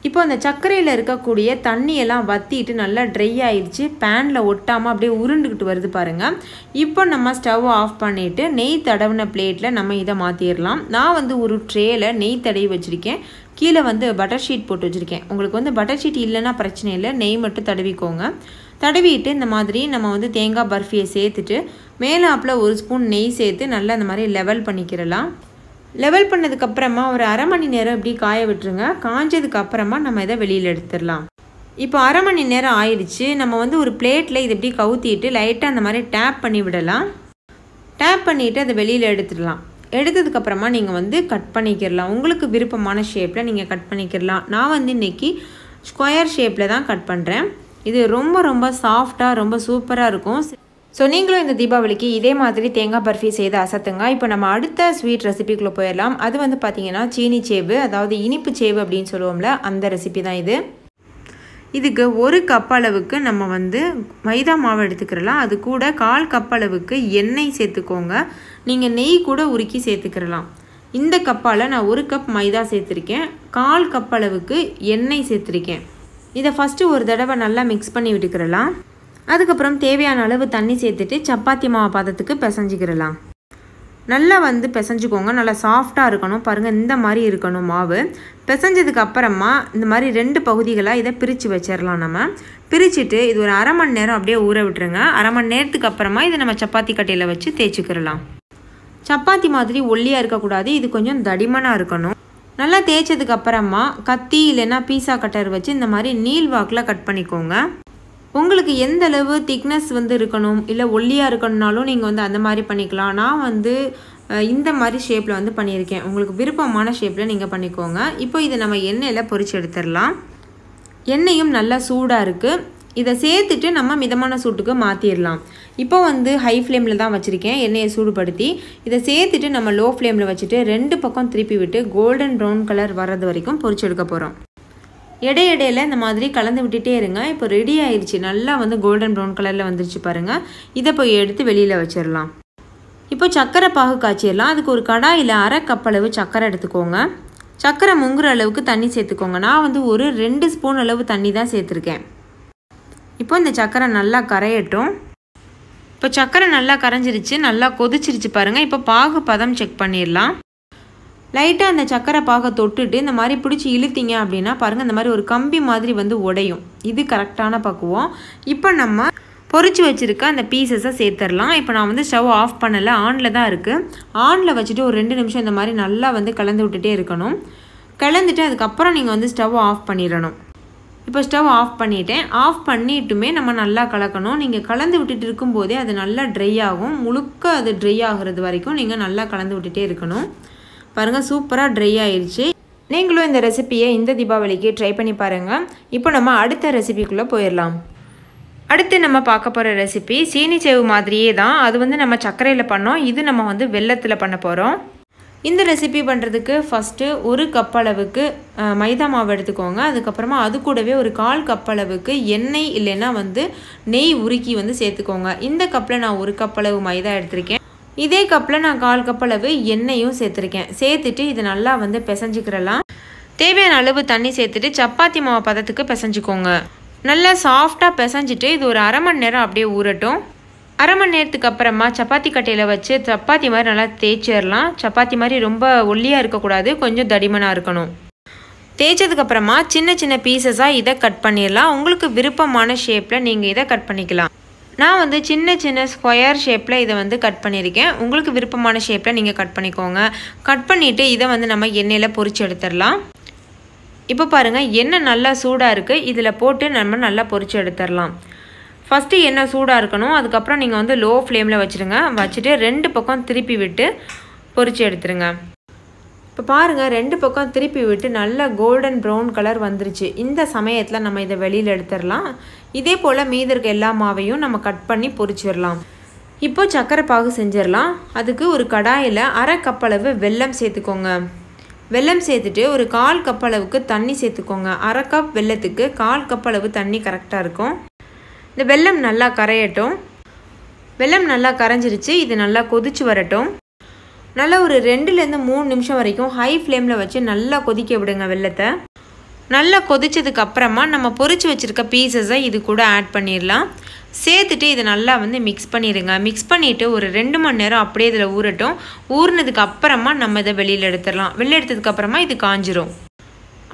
இப்போ அந்த சர்க்கரையில் இருக்கக்கூடிய தண்ணியெல்லாம் வற்றிட்டு நல்லா ட்ரை ஆயிடுச்சு பேனில் ஒட்டாமல் அப்படியே உருண்டுக்கிட்டு வருது பாருங்கள் இப்போ நம்ம ஸ்டவ் ஆஃப் பண்ணிவிட்டு நெய் தடவின பிளேட்டில் நம்ம இதை மாற்றிடலாம் நான் வந்து ஒரு ட்ரேயில் நெய் தடவி வச்சுருக்கேன் கீழே வந்து பட்டர் ஷீட் போட்டு வச்சுருக்கேன் உங்களுக்கு வந்து பட்டர் ஷீட் இல்லைன்னா பிரச்சனை இல்லை நெய் மட்டும் தடவிக்கோங்க தடவிட்டு இந்த மாதிரி நம்ம வந்து தேங்காய் பர்ஃபியை சேர்த்துட்டு மேலே ஒரு ஸ்பூன் நெய் சேர்த்து நல்லா இந்த மாதிரி லெவல் பண்ணிக்கிறலாம் லெவல் பண்ணதுக்கப்புறமா ஒரு அரை மணி நேரம் இப்படி காய விட்டுருங்க காஞ்சதுக்கப்புறமா நம்ம இதை வெளியில் எடுத்துடலாம் இப்போ அரை மணி நேரம் ஆயிடுச்சு நம்ம வந்து ஒரு பிளேட்டில் இது எப்படி கவுத்திட்டு லைட்டாக அந்த மாதிரி டேப் பண்ணி விடலாம் டேப் பண்ணிவிட்டு அதை வெளியில் எடுத்துடலாம் எடுத்ததுக்கப்புறமா நீங்கள் வந்து கட் பண்ணிக்கிடலாம் உங்களுக்கு விருப்பமான ஷேப்பில் நீங்கள் கட் பண்ணிக்கிடலாம் நான் வந்து இன்றைக்கி ஸ்கொயர் ஷேப்பில் தான் கட் பண்ணுறேன் இது ரொம்ப ரொம்ப சாஃப்டாக ரொம்ப சூப்பராக இருக்கும் ஸோ நீங்களும் இந்த தீபாவளிக்கு இதே மாதிரி தேங்காய் பர்ஃபி செய்து அசத்துங்க இப்போ நம்ம அடுத்த ஸ்வீட் ரெசிபிக்குள்ளே போயிடலாம் அது வந்து பார்த்திங்கன்னா சீனி சேவு அதாவது இனிப்பு சேவு அப்படின்னு சொல்லுவோம்ல அந்த ரெசிபி தான் இது இதுக்கு ஒரு கப் அளவுக்கு நம்ம வந்து மைதா மாவு எடுத்துக்கிறலாம் அது கூட கால் கப் அளவுக்கு எண்ணெய் சேர்த்துக்கோங்க நீங்கள் நெய் கூட உருக்கி சேர்த்துக்கிறலாம் இந்த கப்பால் நான் ஒரு கப் மைதா சேர்த்துருக்கேன் கால் கப் அளவுக்கு எண்ணெய் சேர்த்துருக்கேன் இதை ஃபஸ்ட்டு ஒரு தடவை நல்லா மிக்ஸ் பண்ணி விட்டுக்கிறலாம் அதுக்கப்புறம் தேவையான அளவு தண்ணி சேர்த்துட்டு சப்பாத்தி மாவு பதத்துக்கு பிசைஞ்சிக்கிறலாம் நல்லா வந்து பிசைஞ்சுக்கோங்க நல்லா சாஃப்டாக இருக்கணும் பாருங்கள் இந்த மாதிரி இருக்கணும் மாவு பிசைஞ்சதுக்கு அப்புறமா இந்த மாதிரி ரெண்டு பகுதிகளாக இதை பிரித்து வச்சிடலாம் நம்ம பிரிச்சுட்டு இது ஒரு அரை மணி நேரம் அப்படியே ஊற விட்டுருங்க அரை மணி நேரத்துக்கு அப்புறமா இதை நம்ம சப்பாத்தி கட்டையில் வச்சு தேய்ச்சிக்கிறலாம் சப்பாத்தி மாதிரி ஒல்லியாக இருக்கக்கூடாது இது கொஞ்சம் தடிமனாக இருக்கணும் நல்லா தேய்ச்சதுக்கு அப்புறமா கத்தி இல்லைன்னா பீஸா கட்டர் வச்சு இந்த மாதிரி நீல் வாக்கில் கட் பண்ணிக்கோங்க உங்களுக்கு எந்த அளவு திக்னஸ் வந்து இருக்கணும் இல்லை ஒல்லியாக இருக்கணும்னாலும் நீங்கள் வந்து அந்த மாதிரி பண்ணிக்கலாம் நான் வந்து இந்த மாதிரி ஷேப்பில் வந்து பண்ணியிருக்கேன் உங்களுக்கு விருப்பமான ஷேப்பில் நீங்கள் பண்ணிக்கோங்க இப்போ இதை நம்ம எண்ணெயில் பொறிச்சு எடுத்துடலாம் எண்ணெயும் நல்லா சூடாக இருக்குது இதை சேர்த்துட்டு நம்ம மிதமான சூட்டுக்கு மாற்றிடலாம் இப்போ வந்து ஹை ஃப்ளேமில் தான் வச்சுருக்கேன் எண்ணெயை சூடுபடுத்தி இதை சேர்த்துட்டு நம்ம லோ ஃப்ளேமில் வச்சுட்டு ரெண்டு பக்கம் திருப்பி விட்டு கோல்டன் ப்ரௌன் கலர் வர்றது வரைக்கும் எடுக்க போகிறோம் இடையிடையில் இந்த மாதிரி கலந்து விட்டுட்டே இருங்க இப்போ ரெடி ஆயிடுச்சு நல்லா வந்து கோல்டன் ப்ரௌன் கலரில் வந்துருச்சு பாருங்கள் இதை போய் எடுத்து வெளியில் வச்சிடலாம் இப்போ சக்கரை பாகு காய்ச்சிடலாம் அதுக்கு ஒரு கடாயில் அரை அளவு சக்கரை எடுத்துக்கோங்க சக்கரை முங்குற அளவுக்கு தண்ணி சேர்த்துக்கோங்க நான் வந்து ஒரு ரெண்டு ஸ்பூன் அளவு தண்ணி தான் சேர்த்துருக்கேன் இப்போ இந்த சக்கரை நல்லா கரையட்டும் இப்போ சக்கரை நல்லா கரைஞ்சிருச்சு நல்லா கொதிச்சிருச்சு பாருங்கள் இப்போ பாகு பதம் செக் பண்ணிடலாம் லைட்டாக அந்த சக்கரை பாக தொட்டுட்டு இந்த மாதிரி பிடிச்சி இழுத்தீங்க அப்படின்னா பாருங்கள் இந்த மாதிரி ஒரு கம்பி மாதிரி வந்து உடையும் இது கரெக்டான பக்குவம் இப்போ நம்ம பொறிச்சு வச்சுருக்க அந்த பீசஸை சேர்த்துடலாம் இப்போ நான் வந்து ஸ்டவ் ஆஃப் பண்ணலை ஆனில் தான் இருக்குது ஆனில் வச்சுட்டு ஒரு ரெண்டு நிமிஷம் இந்த மாதிரி நல்லா வந்து கலந்து விட்டுட்டே இருக்கணும் கலந்துட்டு அதுக்கப்புறம் நீங்கள் வந்து ஸ்டவ் ஆஃப் பண்ணிடணும் இப்போ ஸ்டவ் ஆஃப் பண்ணிட்டேன் ஆஃப் பண்ணிட்டுமே நம்ம நல்லா கலக்கணும் நீங்கள் கலந்து விட்டுட்டு இருக்கும்போதே அது நல்லா ட்ரை ஆகும் முழுக்க அது ட்ரை ஆகிறது வரைக்கும் நீங்கள் நல்லா கலந்து விட்டுட்டே இருக்கணும் பாருங்கள் சூப்பராக ட்ரை ஆயிடுச்சு நீங்களும் இந்த ரெசிப்பியை இந்த தீபாவளிக்கு ட்ரை பண்ணி பாருங்கள் இப்போ நம்ம அடுத்த ரெசிபிக்குள்ளே போயிடலாம் அடுத்து நம்ம பார்க்க போகிற ரெசிபி சீனிச்சேவு மாதிரியே தான் அது வந்து நம்ம சர்க்கரையில் பண்ணோம் இது நம்ம வந்து வெள்ளத்தில் பண்ண போகிறோம் இந்த ரெசிபி பண்ணுறதுக்கு ஃபஸ்ட்டு ஒரு கப் அளவுக்கு மைதா மாவு எடுத்துக்கோங்க அதுக்கப்புறமா அது கூடவே ஒரு கால் கப் அளவுக்கு எண்ணெய் இல்லைன்னா வந்து நெய் உருக்கி வந்து சேர்த்துக்கோங்க இந்த கப்பில் நான் ஒரு கப் அளவு மைதா எடுத்திருக்கேன் இதே கப்பில் நான் கால் கப் அளவு எண்ணெயும் சேர்த்துருக்கேன் சேர்த்துட்டு இது நல்லா வந்து பிசைஞ்சிக்கிறலாம் தேவையான அளவு தண்ணி சேர்த்துட்டு சப்பாத்தி மாவு பதத்துக்கு பிசைஞ்சிக்கோங்க நல்லா சாஃப்டாக பிசைஞ்சிட்டு இது ஒரு அரை மணி நேரம் அப்படியே ஊறட்டும் அரை மணி நேரத்துக்கு அப்புறமா சப்பாத்தி கட்டையில் வச்சு சப்பாத்தி மாதிரி நல்லா தேய்ச்சிடலாம் சப்பாத்தி மாதிரி ரொம்ப ஒல்லியாக இருக்கக்கூடாது கொஞ்சம் தடிமனாக இருக்கணும் தேய்ச்சதுக்கப்புறமா சின்ன சின்ன பீசஸாக இதை கட் பண்ணிடலாம் உங்களுக்கு விருப்பமான ஷேப்பில் நீங்கள் இதை கட் பண்ணிக்கலாம் நான் வந்து சின்ன சின்ன ஸ்கொயர் ஷேப்பில் இதை வந்து கட் பண்ணியிருக்கேன் உங்களுக்கு விருப்பமான ஷேப்பில் நீங்கள் கட் பண்ணிக்கோங்க கட் பண்ணிவிட்டு இதை வந்து நம்ம எண்ணெயில் பொறிச்சு எடுத்துடலாம் இப்போ பாருங்கள் எண்ணெய் நல்லா சூடாக இருக்குது இதில் போட்டு நம்ம நல்லா பொறிச்சு எடுத்துடலாம் ஃபஸ்ட்டு எண்ணெய் சூடாக இருக்கணும் அதுக்கப்புறம் நீங்கள் வந்து லோ ஃப்ளேமில் வச்சுருங்க வச்சுட்டு ரெண்டு பக்கம் திருப்பி விட்டு பொறிச்சு எடுத்துருங்க இப்போ பாருங்கள் ரெண்டு பக்கம் திருப்பி விட்டு நல்ல கோல்டன் ப்ரௌன் கலர் வந்துருச்சு இந்த சமயத்தில் நம்ம இதை வெளியில் எடுத்துடலாம் இதே போல் மீதி இருக்க எல்லா மாவையும் நம்ம கட் பண்ணி பொறிச்சிடலாம் இப்போ சர்க்கரை பாகு செஞ்சிடலாம் அதுக்கு ஒரு கடாயில் அரை கப் அளவு வெல்லம் சேர்த்துக்கோங்க வெல்லம் சேர்த்துட்டு ஒரு கால் கப் அளவுக்கு தண்ணி சேர்த்துக்கோங்க அரை கப் வெல்லத்துக்கு கால் கப் அளவு தண்ணி கரெக்டாக இருக்கும் இந்த வெல்லம் நல்லா கரையட்டும் வெல்லம் நல்லா கரைஞ்சிருச்சு இது நல்லா கொதிச்சு வரட்டும் நல்லா ஒரு ரெண்டுலேருந்து மூணு நிமிஷம் வரைக்கும் ஹை ஃப்ளேமில் வச்சு நல்லா கொதிக்க விடுங்க வெள்ளத்தை நல்லா கொதிச்சதுக்கு அப்புறமா நம்ம பொறிச்சு வச்சுருக்க பீசஸை இது கூட ஆட் பண்ணிடலாம் சேர்த்துட்டு இதை நல்லா வந்து மிக்ஸ் பண்ணிடுங்க மிக்ஸ் பண்ணிவிட்டு ஒரு ரெண்டு மணி நேரம் அப்படியே இதில் ஊறட்டும் ஊறினதுக்கு அப்புறமா நம்ம இதை வெளியில் எடுத்துடலாம் வெளியில் எடுத்ததுக்கப்புறமா இது காஞ்சிரும்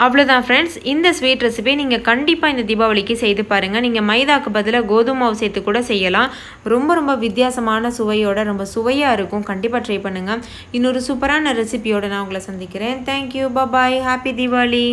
அவ்வளோதான் ஃப்ரெண்ட்ஸ் இந்த ஸ்வீட் ரெசிபி நீங்கள் கண்டிப்பாக இந்த தீபாவளிக்கு செய்து பாருங்கள் நீங்கள் மைதாக்கு பதிலாக கோதுமை மாவு சேர்த்து கூட செய்யலாம் ரொம்ப ரொம்ப வித்தியாசமான சுவையோட ரொம்ப சுவையாக இருக்கும் கண்டிப்பாக ட்ரை பண்ணுங்கள் இன்னொரு சூப்பரான ரெசிபியோடு நான் உங்களை சந்திக்கிறேன் தேங்க்யூ பாய் ஹாப்பி தீபாவளி